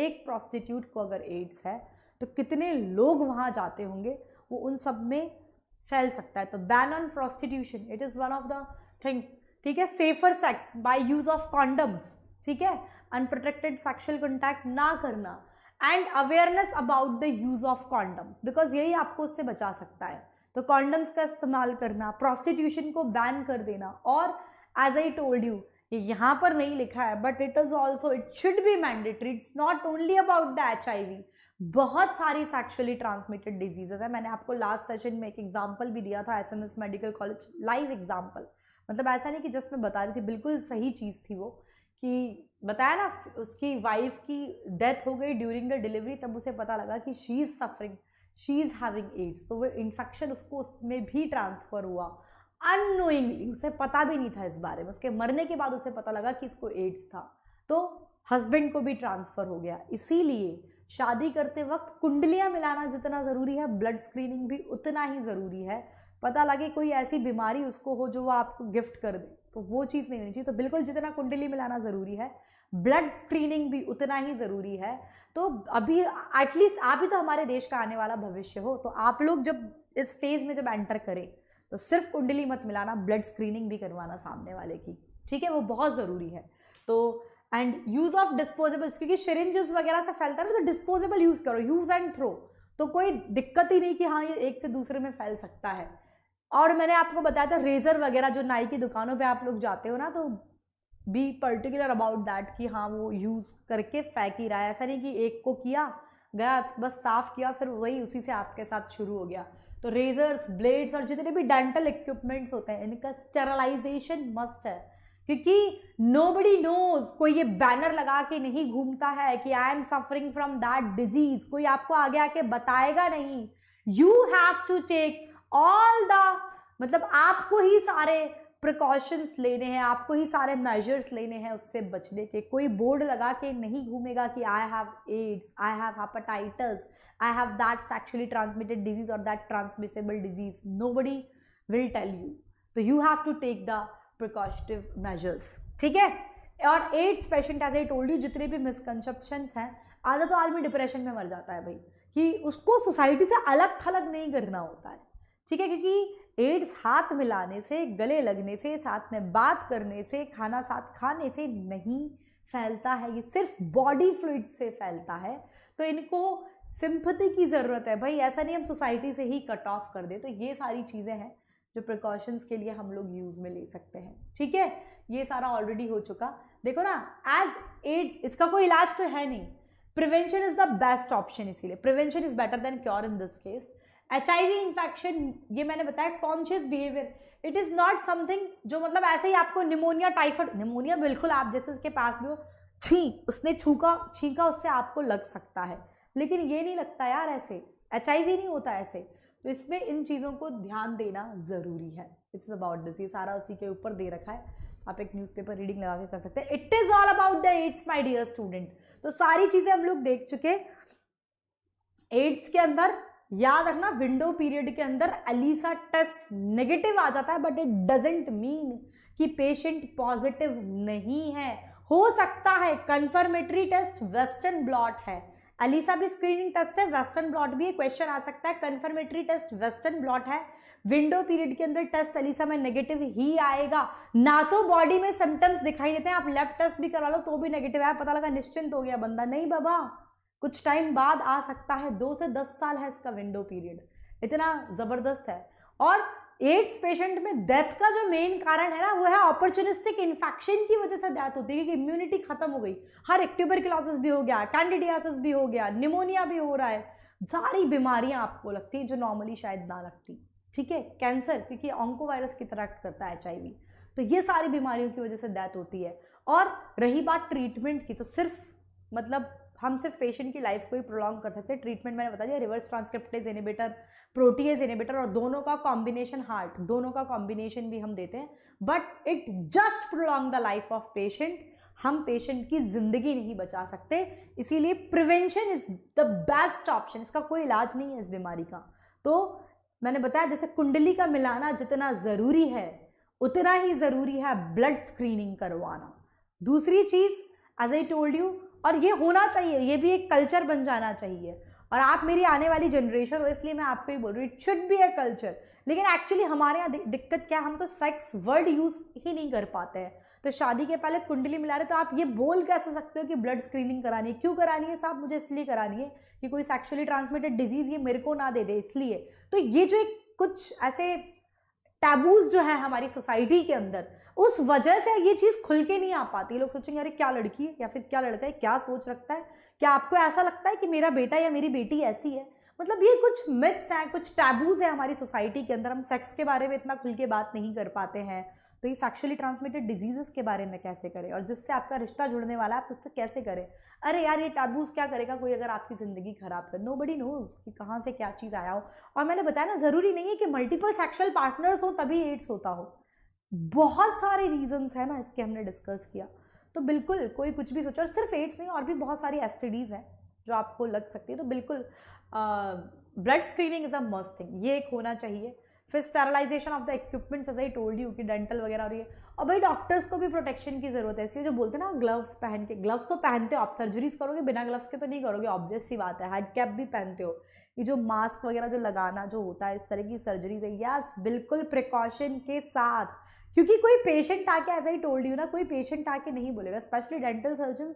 एक प्रॉस्टिट्यूट को अगर एड्स है तो कितने लोग वहाँ जाते होंगे वो उन सब में फैल सकता है तो ban on prostitution it is one of the thing ठीक है safer sex by use of condoms ठीक है अनप्रोटेक्टेड सेक्शुअल कॉन्टैक्ट ना करना and awareness about the use of condoms because यही आपको उससे बचा सकता है तो कॉन्डम्स का इस्तेमाल करना प्रॉस्टिट्यूशन को बैन कर देना और एज आई टोल्ड यू ये यहाँ पर नहीं लिखा है but it is also it should be mandatory it's not only about the H I V बहुत सारी सेक्शुअली ट्रांसमिटेड डिजीजेज है मैंने आपको लास्ट सेशन में एक एग्जाम्पल भी दिया था S M S medical college live example मतलब ऐसा नहीं कि जस्ट मैं बता रही थी बिल्कुल सही चीज़ थी वो कि बताया ना उसकी वाइफ की डेथ हो गई ड्यूरिंग द डिलीवरी तब उसे पता लगा कि she is suffering she is having AIDS तो वो इन्फेक्शन उसको उसमें भी ट्रांसफ़र हुआ अनोइंगली उसे पता भी नहीं था इस बारे में उसके मरने के बाद उसे पता लगा कि इसको एड्स था तो हस्बैंड को भी ट्रांसफ़र हो गया इसीलिए शादी करते वक्त कुंडलियाँ मिलाना जितना ज़रूरी है ब्लड स्क्रीनिंग भी उतना ही ज़रूरी है पता लगे कोई ऐसी बीमारी उसको हो जो वो आपको गिफ्ट कर दे तो वो चीज़ नहीं होनी चाहिए तो बिल्कुल जितना कुंडली मिलाना ज़रूरी है ब्लड स्क्रीनिंग भी उतना ही ज़रूरी है तो अभी एटलीस्ट आप ही तो हमारे देश का आने वाला भविष्य हो तो आप लोग जब इस फेज़ में जब एंटर करें तो सिर्फ कुंडली मत मिलाना ब्लड स्क्रीनिंग भी करवाना सामने वाले की ठीक है वो बहुत ज़रूरी है तो एंड यूज़ ऑफ डिस्पोजेबल्स क्योंकि शरिंजस वगैरह से फैलता है ना तो डिस्पोजेबल यूज़ करो यूज़ एंड थ्रो तो कोई दिक्कत ही नहीं कि हाँ ये एक से दूसरे में फैल सकता है और मैंने आपको बताया था रेजर वगैरह जो नाई की दुकानों पे आप लोग जाते हो ना तो बी पर्टिकुलर अबाउट दैट कि हाँ वो यूज़ करके फेंक ही रहा है ऐसा नहीं कि एक को किया गया बस साफ़ किया फिर वही उसी से आपके साथ शुरू हो गया तो रेजर्स ब्लेड्स और जितने भी डेंटल इक्विपमेंट्स होते हैं इनका स्टेरलाइजेशन मस्ट है क्योंकि नो बडी नोज कोई ये बैनर लगा के नहीं घूमता है कि I am suffering from that disease कोई आपको आगे आके बताएगा नहीं you have to take all the मतलब आपको ही सारे प्रिकॉशंस लेने हैं आपको ही सारे मेजर्स लेने हैं उससे बचने के कोई बोर्ड लगा के नहीं घूमेगा कि I have AIDS I have hepatitis I have that sexually transmitted disease और that transmissible disease nobody will tell you तो you have to take the precautive measures ठीक है और AIDS patient as a told you जितने भी misconception हैं आधा तो आदमी डिप्रेशन में मर जाता है भाई कि उसको सोसाइटी से अलग थलग नहीं करना होता है ठीक है क्योंकि एड्स हाथ मिलाने से गले लगने से साथ में बात करने से खाना साथ खाने से नहीं फैलता है ये सिर्फ बॉडी फ्लूड से फैलता है तो इनको सिंपथी की ज़रूरत है भाई ऐसा नहीं हम सोसाइटी से ही कट ऑफ कर दें तो ये सारी चीज़ें हैं जो प्रिकॉशंस के लिए हम लोग यूज़ में ले सकते हैं ठीक है ये सारा ऑलरेडी हो चुका देखो ना एज एड्स इसका कोई इलाज तो है नहीं prevention is the best option इसीलिए prevention is better than cure in this case H I V infection ये मैंने बताया conscious behaviour it is not something जो मतलब ऐसे ही आपको निमोनिया टाइफॉइड निमोनिया बिल्कुल आप जैसे उसके पास भी हो छी उसने छूका छींका उससे आपको लग सकता है लेकिन ये नहीं लगता यार ऐसे एच आई वी नहीं होता ऐसे तो इसमें इन चीज़ों को ध्यान देना ज़रूरी है इट्स अबाउट दिस ये सारा उसी के ऊपर दे रखा है आप एक न्यूज़पेपर रीडिंग लगा के कर सकते हैं it is all about the AIDS my dear student तो सारी चीज़ें हम लोग देख चुके एड्स के अंदर याद रखना विंडो पीरियड के अंदर अलीसा टेस्ट नेगेटिव आ जाता है बट इट डजेंट मीन कि पेशेंट पॉजिटिव नहीं है हो सकता है कंफर्मेटरी टेस्ट वेस्टर्न ब्लॉट है अलीसा भी स्क्रीनिंग टेस्ट है वेस्टर्न ब्लॉट भी क्वेश्चन आ सकता है कंफर्मेटरी टेस्ट वेस्टर्न ब्लॉट है विंडो पीरियड के अंदर टेस्ट अलीसा में नेगेटिव ही आएगा ना तो बॉडी में सिम्टम्स दिखाई देते हैं आप लेफ्ट टेस्ट भी करा लो तो भी नेगेटिव है पता लगा निश्चिंत हो गया बंदा नहीं बाबा कुछ टाइम बाद आ सकता है दो से दस साल है इसका विंडो पीरियड इतना ज़बरदस्त है और एड्स पेशेंट में डेथ का जो मेन कारण है ना वो है अपॉर्चुनिस्टिक इन्फेक्शन की वजह से डेथ होती है कि इम्यूनिटी खत्म हो गई हर एक क्लासेस भी हो गया कैंडिडियासिस भी हो गया निमोनिया भी हो रहा है सारी बीमारियां आपको लगती हैं जो नॉर्मली शायद ना लगती ठीक है कैंसर क्योंकि ऑंको वायरस की तरह करता है एच तो ये सारी बीमारियों की वजह से डेथ होती है और रही बात ट्रीटमेंट की तो सिर्फ मतलब हम सिर्फ पेशेंट की लाइफ को ही प्रोलॉन्ग कर सकते हैं ट्रीटमेंट मैंने बता दिया reverse transcriptase inhibitor protease inhibitor और दोनों का कॉम्बिनेशन हार्ट दोनों का कॉम्बिनेशन भी हम देते हैं but it just prolong the life of patient हम पेशेंट की ज़िंदगी नहीं बचा सकते इसीलिए prevention is the best option इसका कोई इलाज नहीं है इस बीमारी का तो मैंने बताया जैसे कुंडली का मिलाना जितना ज़रूरी है उतना ही ज़रूरी है ब्लड स्क्रीनिंग करवाना दूसरी चीज़ एज आई टोल्ड यू और ये होना चाहिए ये भी एक कल्चर बन जाना चाहिए और आप मेरी आने वाली जनरेशन हो इसलिए मैं आपको ही बोल रही हूँ it should be a culture लेकिन एक्चुअली हमारे यहाँ दिक्कत क्या है हम तो सेक्स वर्ड यूज़ ही नहीं कर पाते हैं तो शादी के पहले कुंडली मिला रहे तो आप ये बोल कैसे सकते हो कि ब्लड स्क्रीनिंग करानी है क्यों करानी है साहब मुझे इसलिए करानी है कि कोई सेक्शुअली ट्रांसमिटेड डिजीज़ ये मेरे को ना दे दे इसलिए तो ये जो एक कुछ ऐसे टैबूज जो है हमारी सोसाइटी के अंदर उस वजह से ये चीज़ खुल के नहीं आ पाती लोग सोचेंगे अरे क्या लड़की है या फिर क्या लड़का है क्या सोच रखता है क्या आपको ऐसा लगता है कि मेरा बेटा या मेरी बेटी ऐसी है मतलब ये कुछ मिथ्स हैं कुछ टैबूज हैं हमारी सोसाइटी के अंदर हम सेक्स के बारे में इतना खुल के बात नहीं कर पाते हैं तो ये सेक्शुअली ट्रांसमिटेड डिजीजेस के बारे में कैसे करें और जिससे आपका रिश्ता जुड़ने वाला है आप उससे कैसे करें अरे यार ये टैबूज क्या करेगा कोई अगर आपकी ज़िंदगी ख़राब कर नो बडी नोज़ कि कहाँ से क्या चीज़ आया हो और मैंने बताया ना ज़रूरी नहीं है कि मल्टीपल सेक्शुअल पार्टनर्स हो तभी एड्स होता हो बहुत सारे रीजंस हैं ना इसके हमने डिस्कस किया तो बिल्कुल कोई कुछ भी सोचा और सिर्फ एड्स नहीं और भी बहुत सारी एस हैं जो आपको लग सकती है तो बिल्कुल blood screening is a must thing ये एक होना चाहिए फिर sterilisation of the equipments as I told you कि डेंटल वगैरह और ये और भाई डॉक्टर्स को भी प्रोटेक्शन की ज़रूरत है इसलिए जो बोलते हैं ना ग्लव्स पहन के ग्लव्स तो पहनते हो आप सर्जरीज करोगे बिना ग्लव्स के तो नहीं करोगे ऑब्वियस सी बात है हेड कैप भी पहनते हो ये जो मास्क वगैरह जो लगाना जो होता है इस तरह की सर्जरीज है यस बिल्कुल प्रिकॉशन के साथ क्योंकि कोई पेशेंट आके ऐसा ही टोल्ड यू ना कोई पेशेंट आके नहीं बोलेगा स्पेशली डेंटल सर्जन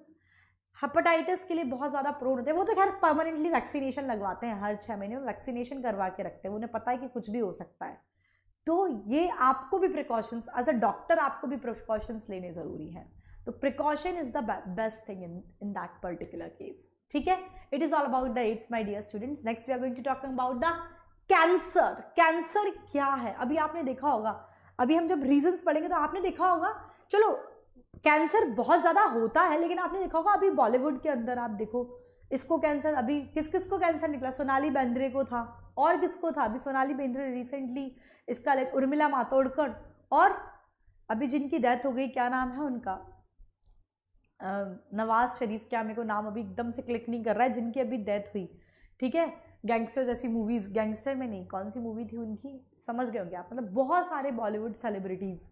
हेपेटाइटिस के लिए बहुत ज़्यादा प्रोन होते हैं वो तो खैर परमानेंटली वैक्सीनेशन लगवाते हैं हर छः महीने में वैक्सीनेशन करवा के रखते हैं उन्हें पता है कि कुछ भी हो सकता है तो ये आपको भी प्रिकॉशंस एज अ डॉक्टर आपको भी प्रिकॉशंस लेने ज़रूरी हैं तो precaution is the best thing in in that particular case ठीक है it is all about the AIDS my dear students next we are going to talk about the cancer cancer क्या है अभी आपने देखा होगा अभी हम जब रीजंस पढ़ेंगे तो आपने देखा होगा चलो कैंसर बहुत ज़्यादा होता है लेकिन आपने देखा होगा अभी बॉलीवुड के अंदर आप देखो इसको कैंसर अभी किस किस को कैंसर निकला सोनाली बेंद्रे को था और किसको था अभी सोनाली बेंद्रे रिसेंटली इसका उर्मिला मातोड़कर और अभी जिनकी डेथ हो गई क्या नाम है उनका नवाज शरीफ क्या मेरे को नाम अभी एकदम से क्लिक नहीं कर रहा है जिनकी अभी डेथ हुई ठीक है गैंगस्टर जैसी मूवीज़ गैंगस्टर में नहीं कौन सी मूवी थी उनकी समझ गए होंगे आप मतलब बहुत सारे बॉलीवुड सेलिब्रिटीज़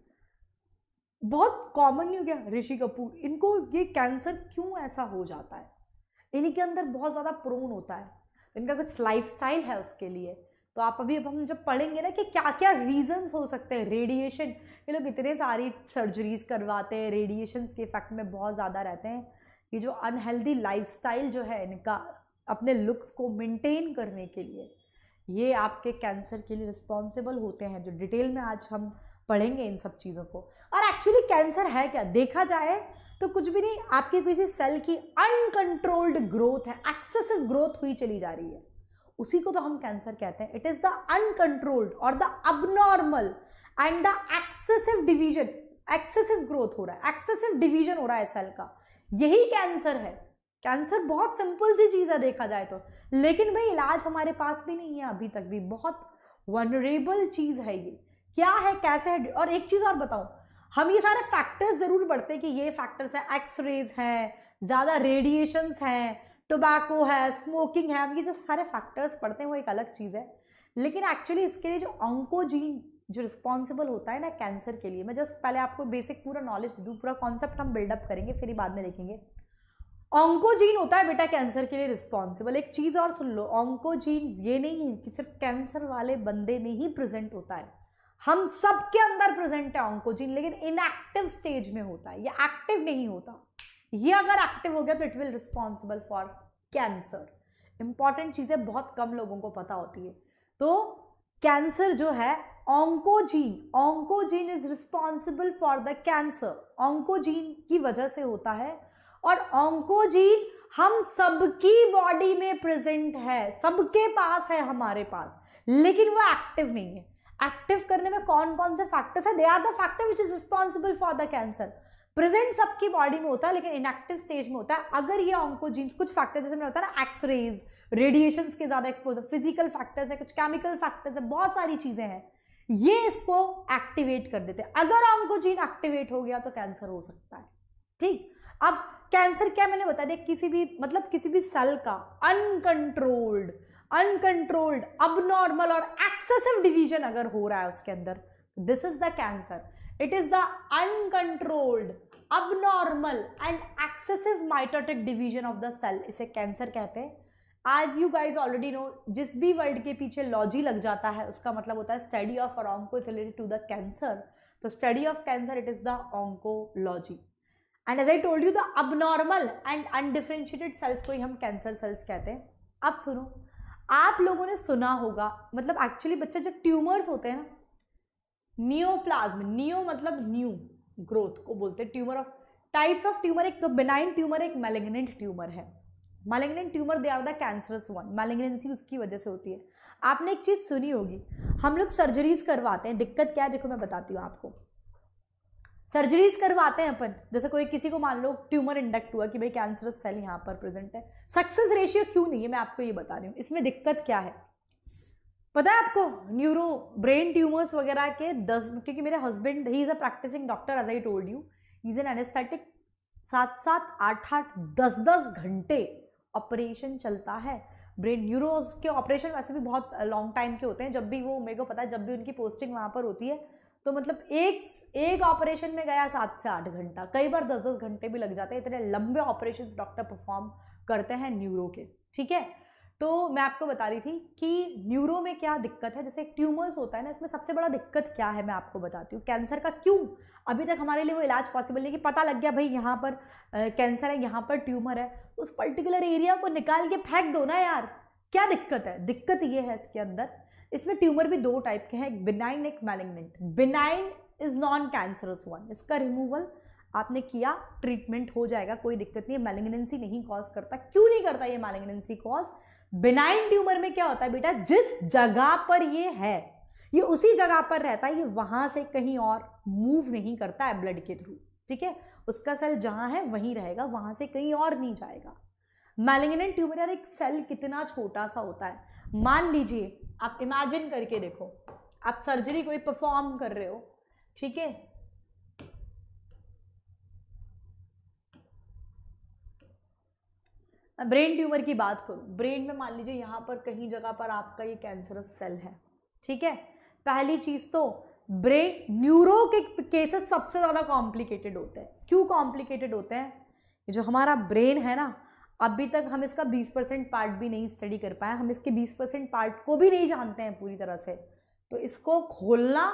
बहुत कॉमन नहीं हो गया ऋषि कपूर इनको ये कैंसर क्यों ऐसा हो जाता है इन्हीं के अंदर बहुत ज़्यादा प्रोन होता है इनका कुछ लाइफ स्टाइल है उसके लिए तो आप अभी अब हम जब पढ़ेंगे ना कि क्या क्या रीजंस हो सकते हैं रेडिएशन ये लोग इतने सारी सर्जरीज करवाते हैं रेडिएशंस के इफेक्ट में बहुत ज़्यादा रहते हैं ये जो अनहेल्दी स्टाइल जो है इनका अपने लुक्स को मेंटेन करने के लिए ये आपके कैंसर के लिए रिस्पॉन्सिबल होते हैं जो डिटेल में आज हम पढ़ेंगे इन सब चीज़ों को और एक्चुअली कैंसर है क्या देखा जाए तो कुछ भी नहीं आपके किसी सेल की अनकंट्रोल्ड ग्रोथ है एक्सेसिव ग्रोथ हुई चली जा रही है उसी को तो हम कैंसर कहते हैं इट इज द अनकंट्रोल्ड और the abnormal and the excessive division excessive growth हो रहा है एक्सेसिव डिवीजन हो रहा है सेल का यही कैंसर है कैंसर बहुत सिंपल सी चीज़ है देखा जाए तो लेकिन भाई इलाज हमारे पास भी नहीं है अभी तक भी बहुत वनरेबल चीज़ है ये क्या है कैसे है और एक चीज़ और बताऊं हम ये सारे फैक्टर्स ज़रूर बढ़ते हैं कि ये फैक्टर्स एक्स रेज हैं ज़्यादा रेडिएशन हैं टोबैको है स्मोकिंग है हम ये जो सारे फैक्टर्स पढ़ते हैं वो एक अलग चीज़ है लेकिन एक्चुअली इसके लिए जो ऑंकोजीन जो रिस्पॉन्सिबल होता है ना कैंसर के लिए मैं जस्ट पहले आपको बेसिक पूरा नॉलेज दूँ पूरा कॉन्सेप्ट हम बिल्डअप करेंगे फिर ही बाद में देखेंगे ऑंकोजीन होता है बेटा कैंसर के लिए रिस्पॉन्सिबल एक चीज़ और सुन लो ऑंकोजीन ये नहीं है कि सिर्फ कैंसर वाले बंदे में ही प्रेजेंट होता है हम सबके अंदर प्रेजेंट है ऑन्कोजीन लेकिन इनएक्टिव स्टेज में होता है ये एक्टिव नहीं होता ये अगर एक्टिव हो गया तो it will responsible for cancer important चीज़ें बहुत कम लोगों को पता होती है तो कैंसर जो है oncogene oncogene is responsible for the cancer oncogene की वजह से होता है और ऑन्कोजीन हम सबकी बॉडी में प्रेजेंट है सबके पास है हमारे पास लेकिन वो एक्टिव नहीं है एक्टिव करने में कौन कौन से फैक्टर्स है they are the factor which is responsible for the cancer present सबकी बॉडी में होता है लेकिन इनएक्टिव स्टेज में होता है अगर ये ऑन्कोजीन्स कुछ फैक्टर्स जैसे मैंने होता है ना एक्सरेज रेडिएशन के ज़्यादा एक्सपोजर फिजिकल फैक्टर्स है कुछ केमिकल फैक्टर्स है बहुत सारी चीज़ें हैं ये इसको एक्टिवेट कर देते हैं अगर ऑंकोजीन एक्टिवेट हो गया तो कैंसर हो सकता है ठीक अब कैंसर क्या मैंने बताया किसी भी मतलब किसी भी सेल का अनकंट्रोल्ड अनकंट्रोल्ड अबनॉर्मल और एक्सेसिव डिवीजन अगर हो रहा है उसके अंदर this is the cancer it is the uncontrolled abnormal and excessive mitotic division of the cell इसे कैंसर कहते हैं as you guys already know जिस भी वर्ड के पीछे लॉजी लग जाता है उसका मतलब होता है स्टडी ऑफ और onco is related to the cancer तो study of cancer it is the oncology and as I told you the abnormal and undifferentiated cells को ही हम कैंसर सेल्स कहते हैं अब सुनो आप लोगों ने सुना होगा मतलब एक्चुअली बच्चा जो ट्यूमर्स होते हैं ना प्लाज्म नियो मतलब न्यू ग्रोथ को बोलते हैं tumour of types of tumour एक तो बेनाइन ट्यूमर एक मेलेग्नेंट ट्यूमर है malignant tumour they are the cancerous one malignancy उसकी वजह से होती है आपने एक चीज़ सुनी होगी हम लोग सर्जरीज करवाते हैं दिक्कत क्या है देखो मैं बताती हूँ आपको सर्जरीज करवाते हैं अपन जैसे कोई किसी को मान लो ट्यूमर इंडक्ट हुआ कि भाई कैंसरस सेल यहाँ पर प्रेजेंट है सक्सेस रेशियो क्यों नहीं है मैं आपको ये बता रही हूँ इसमें दिक्कत क्या है पता है आपको न्यूरो ब्रेन ट्यूमर्स वगैरह के दस क्योंकि मेरे husband he is a practising doctor as I told you is an anaesthetic सात सात आठ आठ दस दस घंटे ऑपरेशन चलता है ब्रेन न्यूरोज के ऑपरेशन वैसे भी बहुत लॉन्ग टाइम के होते हैं जब भी वो मेरे को पता है जब भी उनकी पोस्टिंग वहाँ पर होती है तो मतलब एक एक ऑपरेशन में गया सात से आठ घंटा कई बार दस दस घंटे भी लग जाते हैं इतने लंबे ऑपरेशन डॉक्टर परफॉर्म करते हैं न्यूरो के ठीक है तो मैं आपको बता रही थी कि न्यूरो में क्या दिक्कत है जैसे ट्यूमर्स होता है ना इसमें सबसे बड़ा दिक्कत क्या है मैं आपको बताती हूँ कैंसर का क्यों अभी तक हमारे लिए वो इलाज पॉसिबल नहीं कि पता लग गया भाई यहाँ पर कैंसर है यहाँ पर ट्यूमर है उस पर्टिकुलर एरिया को निकाल के फेंक दो ना यार क्या दिक्कत है दिक्कत ये है इसके अंदर इसमें ट्यूमर भी दो टाइप के हैं एक बिनाइन एक malignant benign is non cancerous one इसका रिमूवल आपने किया ट्रीटमेंट हो जाएगा कोई दिक्कत नहीं है मैलिग्नेंसी नहीं कॉज करता क्यों नहीं करता ये मैलिग्नेंसी कॉज बिनाइन ट्यूमर में क्या होता है बेटा जिस जगह पर ये है ये उसी जगह पर रहता है ये वहां से कहीं और मूव नहीं करता है ब्लड के थ्रू ठीक है उसका सेल जहां है वहीं रहेगा वहां से कहीं और नहीं जाएगा मैलिग्नेंट ट्यूमर यार एक सेल कितना छोटा सा होता है मान लीजिए आप इमेजिन करके देखो आप सर्जरी कोई परफॉर्म कर रहे हो ठीक है ब्रेन ट्यूमर की बात करूं ब्रेन में मान लीजिए यहां पर कहीं जगह पर आपका ये कैंसरस सेल है ठीक है पहली चीज़ तो ब्रेन न्यूरो के केसेस सबसे ज़्यादा कॉम्प्लिकेटेड होते हैं क्यों कॉम्प्लिकेटेड होते हैं जो हमारा ब्रेन है ना अभी तक हम इसका 20 परसेंट पार्ट भी नहीं स्टडी कर पाए हम इसके 20 परसेंट पार्ट को भी नहीं जानते हैं पूरी तरह से तो इसको खोलना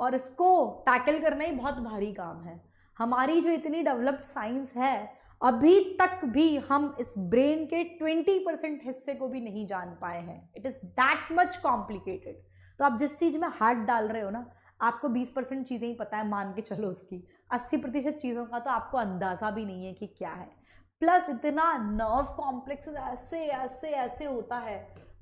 और इसको टैकल करना ही बहुत भारी काम है हमारी जो इतनी डेवलप्ड साइंस है अभी तक भी हम इस ब्रेन के 20 परसेंट हिस्से को भी नहीं जान पाए हैं it is that much complicated तो आप जिस चीज़ में हार्ट डाल रहे हो ना आपको 20 परसेंट चीज़ें ही पता है मान के चलो उसकी 80 प्रतिशत चीज़ों का तो आपको अंदाज़ा भी नहीं है कि क्या है प्लस इतना नर्व कॉम्प्लेक्स ऐसे ऐसे ऐसे होता है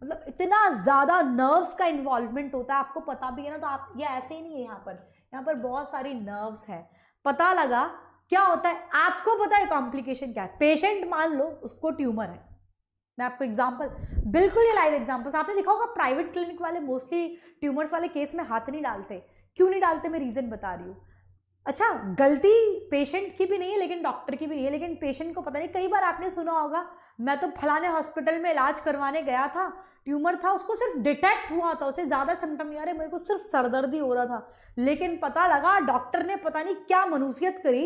मतलब इतना ज़्यादा नर्व्स का इन्वॉल्वमेंट होता है आपको पता भी है ना तो आप ये ऐसे ही नहीं है यहाँ पर यहाँ पर बहुत सारी नर्व्स है पता लगा क्या होता है आपको पता है कॉम्प्लिकेशन क्या है पेशेंट मान लो उसको ट्यूमर है मैं आपको एग्जाम्पल बिल्कुल ये लाइव एग्जाम्पल्स आपने देखा होगा प्राइवेट क्लिनिक वाले मोस्टली ट्यूमर्स वाले केस में हाथ नहीं डालते क्यों नहीं डालते मैं रीज़न बता रही हूँ अच्छा गलती पेशेंट की भी नहीं है लेकिन डॉक्टर की भी नहीं है लेकिन पेशेंट को पता नहीं कई बार आपने सुना होगा मैं तो फलाने हॉस्पिटल में इलाज करवाने गया था ट्यूमर था उसको सिर्फ डिटेक्ट हुआ था उसे ज़्यादा सिम्टम नहीं आ रहे मेरे को सिर्फ सरदर्दी हो रहा था लेकिन पता लगा डॉक्टर ने पता नहीं क्या मनुसियत करी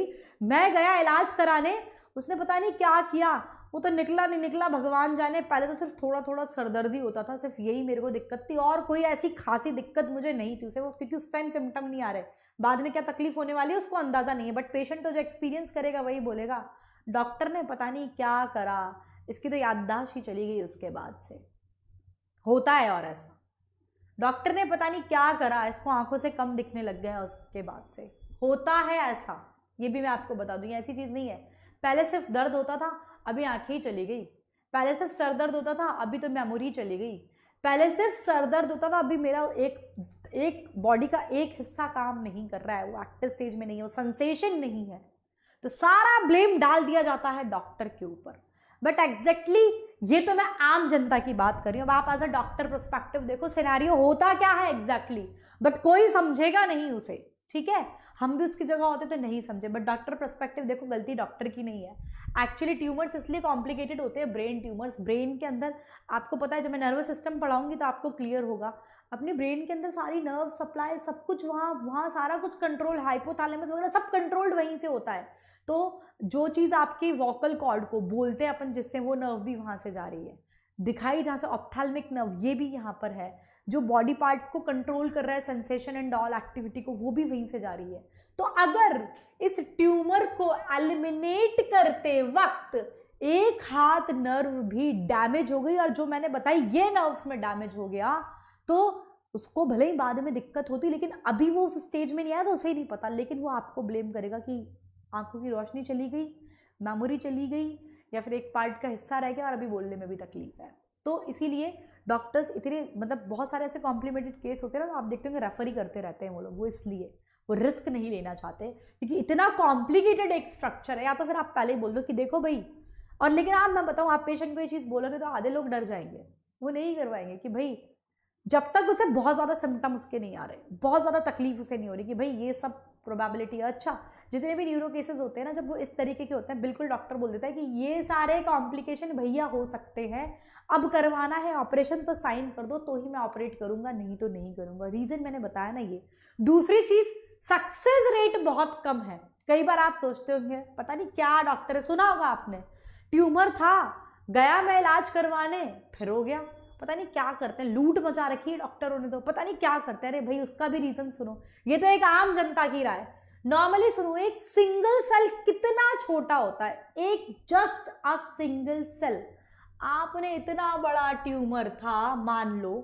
मैं गया इलाज कराने उसने पता नहीं क्या किया वो तो निकला नहीं निकला भगवान जाने पहले तो सिर्फ थोड़ा थोड़ा सरदर्दी होता था सिर्फ यही मेरे को दिक्कत थी और कोई ऐसी खासी दिक्कत मुझे नहीं थी उसे वो क्योंकि उस टाइम सिम्टम नहीं आ रहे बाद में क्या तकलीफ होने वाली है उसको अंदाज़ा नहीं है बट पेशेंट तो जो एक्सपीरियंस करेगा वही बोलेगा डॉक्टर ने पता नहीं क्या करा इसकी तो याददाश्त ही चली गई उसके बाद से होता है और ऐसा डॉक्टर ने पता नहीं क्या करा इसको आंखों से कम दिखने लग गया उसके बाद से होता है ऐसा ये भी मैं आपको बता दूँ ये ऐसी चीज़ नहीं है पहले सिर्फ दर्द होता था अभी आँखें ही चली गई पहले सिर्फ सर दर्द होता था अभी तो मेमोरी चली गई पहले सिर्फ सर दर्द होता था अभी मेरा एक एक बॉडी का एक हिस्सा काम नहीं कर रहा है वो एक्टिव स्टेज में नहीं है वो सेंसेशन नहीं है तो सारा ब्लेम डाल दिया जाता है डॉक्टर के ऊपर बट एग्जैक्टली ये तो मैं आम जनता की बात कर रही हूँ अब आप एज अ डॉक्टर प्रोस्पेक्टिव देखो सिनेरियो होता क्या है एग्जैक्टली exactly, बट कोई समझेगा नहीं उसे ठीक है हम भी उसकी जगह होते तो नहीं समझे बट डॉक्टर परस्पेक्टिव देखो गलती डॉक्टर की नहीं है एक्चुअली ट्यूमर्स इसलिए कॉम्प्लिकेटेड होते हैं ब्रेन ट्यूमर्स ब्रेन के अंदर आपको पता है जब मैं नर्वस सिस्टम पढ़ाऊंगी तो आपको क्लियर होगा अपने ब्रेन के अंदर सारी नर्व सप्लाई सब कुछ वहाँ वहाँ सारा कुछ कंट्रोल हाइपोथैलेमस वगैरह सब कंट्रोल्ड वहीं से होता है तो जो चीज़ आपकी वोकल कॉर्ड को बोलते हैं अपन जिससे वो नर्व भी वहाँ से जा रही है दिखाई जहाँ से ऑप्थेल्मिक नर्व ये भी यहाँ पर है जो बॉडी पार्ट को कंट्रोल कर रहा है सेंसेशन एंड ऑल एक्टिविटी को वो भी वहीं से जा रही है तो अगर इस ट्यूमर को एलिमिनेट करते वक्त एक हाथ नर्व भी डैमेज हो गई और जो मैंने बताई ये नर्व में डैमेज हो गया तो उसको भले ही बाद में दिक्कत होती लेकिन अभी वो उस स्टेज में नहीं आया तो उसे ही नहीं पता लेकिन वो आपको ब्लेम करेगा कि आंखों की रोशनी चली गई मेमोरी चली गई या फिर एक पार्ट का हिस्सा रह गया और अभी बोलने में भी तकलीफ है तो इसीलिए डॉक्टर्स इतने मतलब बहुत सारे ऐसे कॉम्प्लीमेंटेड केस होते हैं ना तो आप देखते होंगे रेफर ही करते रहते हैं वो लोग वो इसलिए वो रिस्क नहीं लेना चाहते क्योंकि इतना कॉम्प्लिकेटेड एक स्ट्रक्चर है या तो फिर आप पहले ही बोल दो कि देखो भाई और लेकिन आप मैं बताऊँ आप पेशेंट को ये चीज़ बोलोगे तो आधे लोग डर जाएंगे वो नहीं करवाएंगे कि भाई जब तक उसे बहुत ज़्यादा सिम्टम उसके नहीं आ रहे बहुत ज़्यादा तकलीफ उसे नहीं हो रही कि भाई ये सब प्रोबेबिलिटी अच्छा जितने भी न्यूरो केसेस होते हैं ना जब वो इस तरीके के होते हैं बिल्कुल डॉक्टर बोल देता है कि ये सारे कॉम्प्लिकेशन भैया हो सकते हैं अब करवाना है ऑपरेशन तो साइन कर दो तो ही मैं ऑपरेट करूंगा नहीं तो नहीं करूंगा रीज़न मैंने बताया ना ये दूसरी चीज़ सक्सेस रेट बहुत कम है कई बार आप सोचते होंगे पता नहीं क्या डॉक्टर है सुना होगा आपने ट्यूमर था गया मैं इलाज करवाने फिर हो गया पता नहीं क्या करते हैं लूट मचा रखी है डॉक्टरों ने तो पता नहीं क्या करते हैं अरे भाई उसका भी रीज़न सुनो ये तो एक आम जनता की राय नॉर्मली सुनो एक सिंगल सेल कितना छोटा होता है एक जस्ट अ सिंगल सेल आपने इतना बड़ा ट्यूमर था मान लो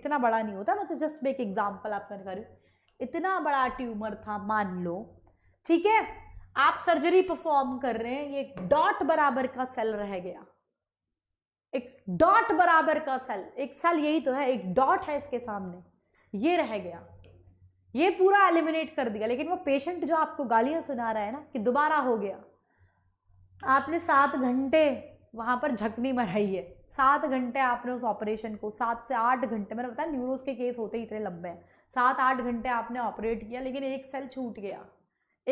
इतना बड़ा नहीं होता मैं तो जस्ट मैं एक एग्जाम्पल आप मैंने करी इतना बड़ा ट्यूमर था मान लो ठीक है आप सर्जरी परफॉर्म कर रहे हैं ये डॉट बराबर का सेल रह गया एक डॉट बराबर का सेल एक सेल यही तो है एक डॉट है इसके सामने ये रह गया ये पूरा एलिमिनेट कर दिया लेकिन वो पेशेंट जो आपको गालियां सुना रहा है ना कि दोबारा हो गया आपने सात घंटे वहां पर झकनी मराई है सात घंटे आपने उस ऑपरेशन को सात से आठ घंटे मैंने बताया न्यूरोज के केस होते ही इतने लंबे हैं सात आठ घंटे आपने ऑपरेट किया लेकिन एक सेल छूट गया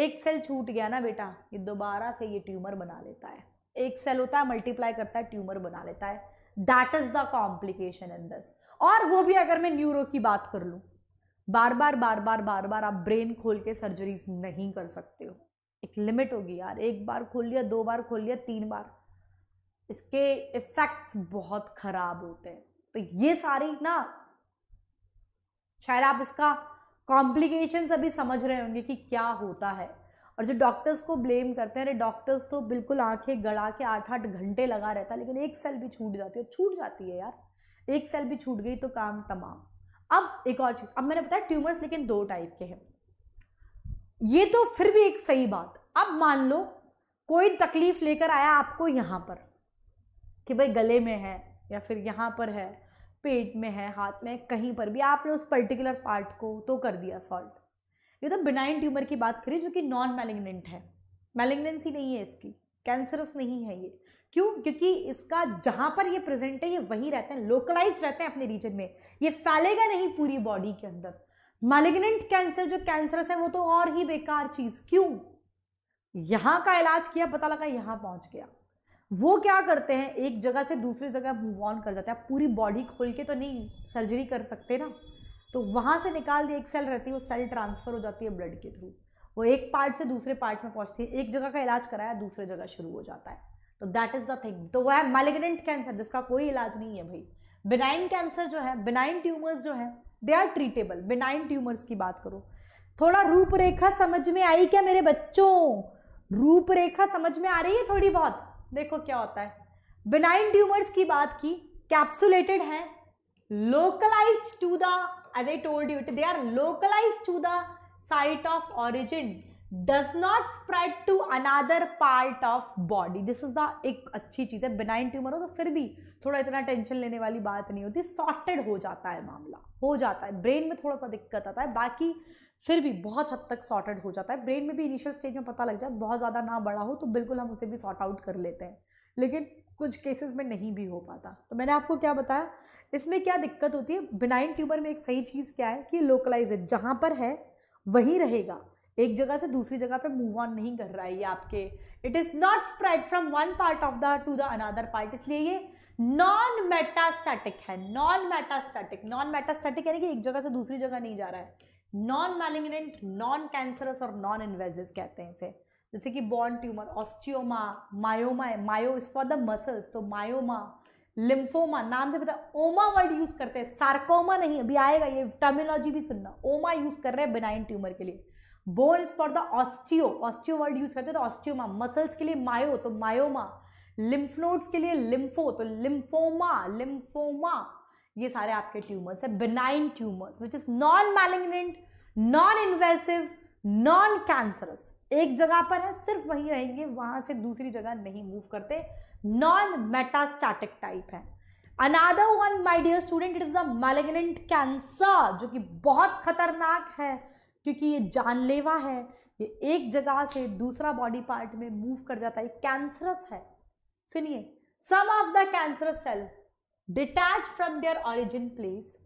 एक सेल छूट गया ना बेटा ये दोबारा से ये ट्यूमर बना लेता है एक सेल होता है मल्टीप्लाई करता है ट्यूमर बना लेता है that is the complication in this और वो भी अगर मैं न्यूरो की बात कर लूँ बार बार बार बार बार बार आप ब्रेन खोल के सर्जरीज नहीं कर सकते हो एक लिमिट होगी यार एक बार खोल लिया दो बार खोल लिया तीन बार इसके इफ़ेक्ट्स बहुत ख़राब होते हैं तो ये सारी ना शायद आप इसका कॉम्प्लिकेशंस अभी समझ रहे होंगे कि क्या होता है और जो डॉक्टर्स को ब्लेम करते हैं अरे डॉक्टर्स तो बिल्कुल आंखें गड़ा के आठ आठ घंटे लगा रहता है लेकिन एक सेल भी छूट जाती है छूट जाती है यार एक सेल भी छूट गई तो काम तमाम अब एक और चीज़ अब मैंने बताया ट्यूमर्स लेकिन दो टाइप के हैं ये तो फिर भी एक सही बात अब मान लो कोई तकलीफ लेकर आया आपको यहाँ पर कि भाई गले में है या फिर यहाँ पर है पेट में है हाथ में कहीं पर भी आपने उस पर्टिकुलर पार्ट को तो कर दिया सॉल्व यदि बिनाइन ट्यूमर की बात करें जो कि नॉन मैलिग्नेंट है मैलिग्नेंसी नहीं है इसकी कैंसरस नहीं है ये क्यों क्योंकि इसका जहाँ पर ये प्रेजेंट है ये वहीं रहते हैं लोकलाइज रहते हैं अपने रीजन में ये फैलेगा नहीं पूरी बॉडी के अंदर मैलिग्नेंट कैंसर जो कैंसरस है वो तो और ही बेकार चीज़ क्यों यहाँ का इलाज किया पता लगा यहाँ पहुँच गया वो क्या करते हैं एक जगह से दूसरी जगह मूव ऑन कर जाते हैं पूरी बॉडी खोल के तो नहीं सर्जरी कर सकते ना तो वहाँ से निकाल दी एक सेल रहती है वो सेल ट्रांसफ़र हो जाती है ब्लड के थ्रू वो एक पार्ट से दूसरे पार्ट में पहुँचती है एक जगह का इलाज कराया दूसरे जगह शुरू हो जाता है तो दैट इज़ द थिंग तो वह है मैलिग्नेंट कैंसर जिसका कोई इलाज नहीं है भाई बिनाइन कैंसर जो है बिनाइन ट्यूमर्स जो है they are treatable benign tumours की बात करो थोड़ा रूपरेखा समझ में आई क्या मेरे बच्चों रूपरेखा समझ में आ रही है थोड़ी बहुत देखो क्या होता है बिनाइन ट्यूमर्स की बात की कैप्सुलेटेड है localised to the as I told you, they are localized to the site of origin. does not spread to another part of body this is the ek अच्छी चीज़ है benign tumor ho to तो फिर भी थोड़ा इतना tension लेने वाली बात नहीं होती सॉर्टेड हो जाता है मामला हो जाता है ब्रेन में थोड़ा सा दिक्कत आता है बाकी फिर भी बहुत हद तक सॉर्टेड हो जाता है ब्रेन में भी इनिशियल स्टेज में पता लग जाए बहुत ज़्यादा ना बड़ा हो तो बिल्कुल हम उसे भी सॉर्ट आउट कर लेते हैं लेकिन कुछ केसेस में नहीं भी हो पाता तो मैंने आपको क्या बताया इसमें क्या दिक्कत होती है बिनाइन ट्यूमर में एक सही चीज़ क्या है कि लोकलाइज है जहाँ पर है वहीं रहेगा एक जगह से दूसरी जगह पे मूव ऑन नहीं कर रहा है ये आपके it is not spread from one part of the to the another part इसलिए ये नॉन मेटास्टैटिक है नॉन मेटास्टैटिक नॉन मेटास्टैटिक यानी कि एक जगह से दूसरी जगह नहीं जा रहा है नॉन मैलिग्नेंट नॉन कैंसरस और नॉन इन्वेजिव कहते हैं इसे जैसे कि बॉन ट्यूमर ऑस्टियोमा मायोमा है myo is for the muscles तो मायोमा लिम्फोमा नाम से पता ओमा वर्ड यूज करते हैं सार्कोमा नहीं अभी आएगा ये टर्मिनोलॉजी भी सुनना ओमा यूज कर रहे हैं बेनाइन ट्यूमर के लिए bone is for the osteo osteo word use करते हैं तो ऑस्टियोमा मसल्स के लिए मायो तो मायोमा लिम्फ नोड्स के लिए लिम्फो तो लिम्फोमा लिम्फोमा ये सारे आपके ट्यूमर्स है benign tumours which is non malignant non invasive non cancerous एक जगह पर है सिर्फ वहीं रहेंगे वहां से दूसरी जगह नहीं मूव करते नॉन मेटास्टैटिक टाइप है another one my dear student it is a cancer जो कि बहुत खतरनाक है क्योंकि ये जानलेवा है ये एक जगह से दूसरा बॉडी पार्ट में मूव कर जाता है कैंसरस है सुनिए some of the cancerous cell detach from their origin place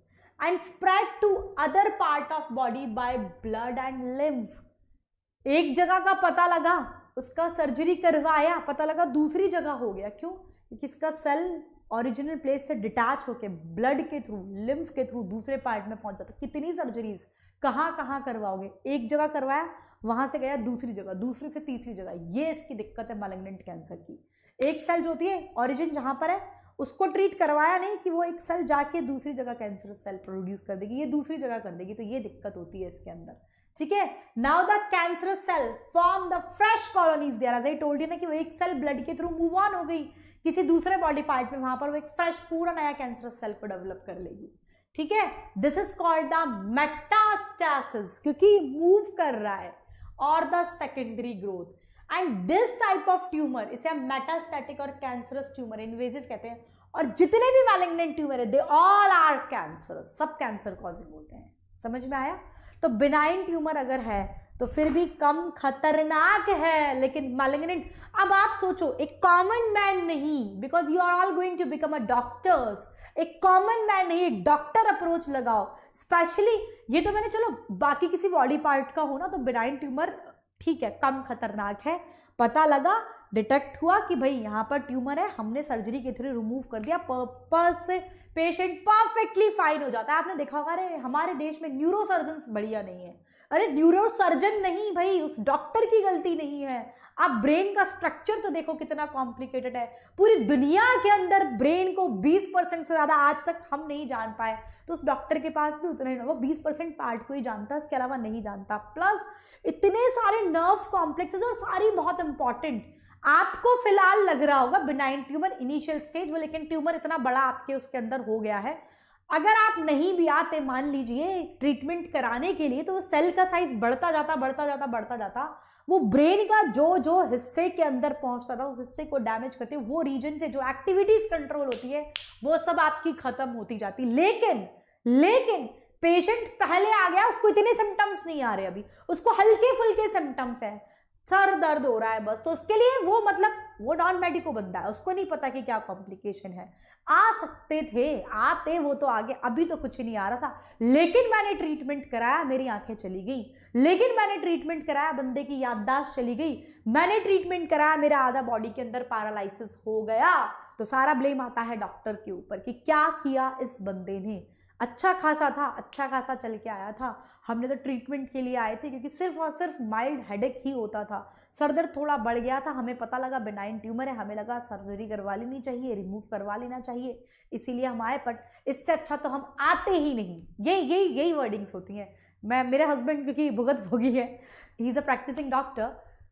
and spread to other part of body by blood and lymph एक जगह का पता लगा उसका सर्जरी करवाया पता लगा दूसरी जगह हो गया क्यों क्योंकि इसका सेल ओरिजिनल प्लेस से डिटैच होके ब्लड के थ्रू लिम्फ के थ्रू दूसरे पार्ट में पहुंच जाता कितनी सर्जरीज कहाँ कहाँ करवाओगे एक जगह करवाया वहां से गया दूसरी जगह दूसरी से तीसरी जगह ये इसकी दिक्कत है मलेग्नेंट कैंसर की एक सेल जो होती है ओरिजिन जहां पर है उसको ट्रीट करवाया नहीं कि वो एक सेल जाके दूसरी जगह कैंसर सेल प्रोड्यूस कर देगी ये दूसरी जगह कर देगी तो ये दिक्कत होती है इसके अंदर ठीक है now the cancer cell form the fresh colonies there as I told you ना कि वो एक सेल ब्लड के थ्रू मूव ऑन हो गई किसी दूसरे बॉडी पार्ट में वहां पर वो एक फ्रेश पूरा नया कैंसर सेल को डेवलप कर लेगी ठीक है this is called the metastasis क्योंकि मूव कर रहा है और the secondary growth and this type of tumour इसे हम मेटास्टैटिक और कैंसरस ट्यूमर इन्वेजिव कहते हैं और जितने भी मैलेग्नेंट ट्यूमर है दे ऑल आर कैंसरस सब कैंसर कॉजिंग होते हैं समझ में आया तो बिनाइन ट्यूमर अगर है तो फिर भी कम खतरनाक है लेकिन मैलेग्नेंट अब आप सोचो एक कॉमन मैन नहीं because you are all going to become a doctors एक कॉमन मैन नहीं एक डॉक्टर अप्रोच लगाओ स्पेशली ये तो मैंने चलो बाकी किसी बॉडी पार्ट का हो ना तो बिनाइन ट्यूमर ठीक है कम खतरनाक है पता लगा डिटेक्ट हुआ कि भाई यहाँ पर ट्यूमर है हमने सर्जरी के थ्रू रिमूव कर दिया पर्पज से पेशेंट परफेक्टली फाइन हो जाता है आपने देखा होगा अरे हमारे देश में न्यूरोसर्जन बढ़िया नहीं है अरे न्यूरोसर्जन नहीं भाई उस डॉक्टर की गलती नहीं है आप ब्रेन का स्ट्रक्चर तो देखो कितना कॉम्प्लिकेटेड है पूरी दुनिया के अंदर ब्रेन को 20 परसेंट से ज़्यादा आज तक हम नहीं जान पाए तो उस डॉक्टर के पास भी उतना ही वो 20 परसेंट पार्ट को ही जानता इसके अलावा नहीं जानता प्लस इतने सारे नर्व्स कॉम्प्लेक्सेस और सारी बहुत इंपॉर्टेंट आपको फिलहाल लग रहा होगा बिनाइन ट्यूमर इनिशियल स्टेज वो लेकिन ट्यूमर इतना बड़ा आपके उसके अंदर हो गया है अगर आप नहीं भी आते मान लीजिए ट्रीटमेंट कराने के लिए तो सेल का साइज बढ़ता जाता बढ़ता जाता बढ़ता जाता वो ब्रेन का जो जो हिस्से के अंदर पहुंचता था उस हिस्से को डैमेज करते वो रीजन से जो एक्टिविटीज कंट्रोल होती है वो सब आपकी खत्म होती जाती लेकिन लेकिन पेशेंट पहले आ गया उसको इतने सिम्टम्स नहीं आ रहे अभी उसको हल्के फुल्के सिम्टम्स है सर दर्द हो रहा है बस तो उसके लिए वो मतलब वो नॉन मेडिको बंदा है उसको नहीं पता कि क्या कॉम्प्लिकेशन है आ सकते थे आते वो तो आगे अभी तो कुछ नहीं आ रहा था लेकिन मैंने ट्रीटमेंट कराया मेरी आंखें चली गई लेकिन मैंने ट्रीटमेंट कराया बंदे की याददाश्त चली गई मैंने ट्रीटमेंट कराया मेरा आधा बॉडी के अंदर पैरालाइसिस हो गया तो सारा ब्लेम आता है डॉक्टर के ऊपर कि क्या किया इस बंदे ने अच्छा खासा था अच्छा खासा चल के आया था हमने तो ट्रीटमेंट के लिए आए थे क्योंकि सिर्फ और सिर्फ माइल्ड हेडेक ही होता था सर दर्द थोड़ा बढ़ गया था हमें पता लगा बेनाइन ट्यूमर है हमें लगा सर्जरी करवा लेनी चाहिए रिमूव करवा लेना चाहिए इसीलिए हम आए बट इससे अच्छा तो हम आते ही नहीं यही यही यही वर्डिंग्स होती हैं मैं मेरे हस्बैंड क्योंकि भुगत भोगी है he is a practising doctor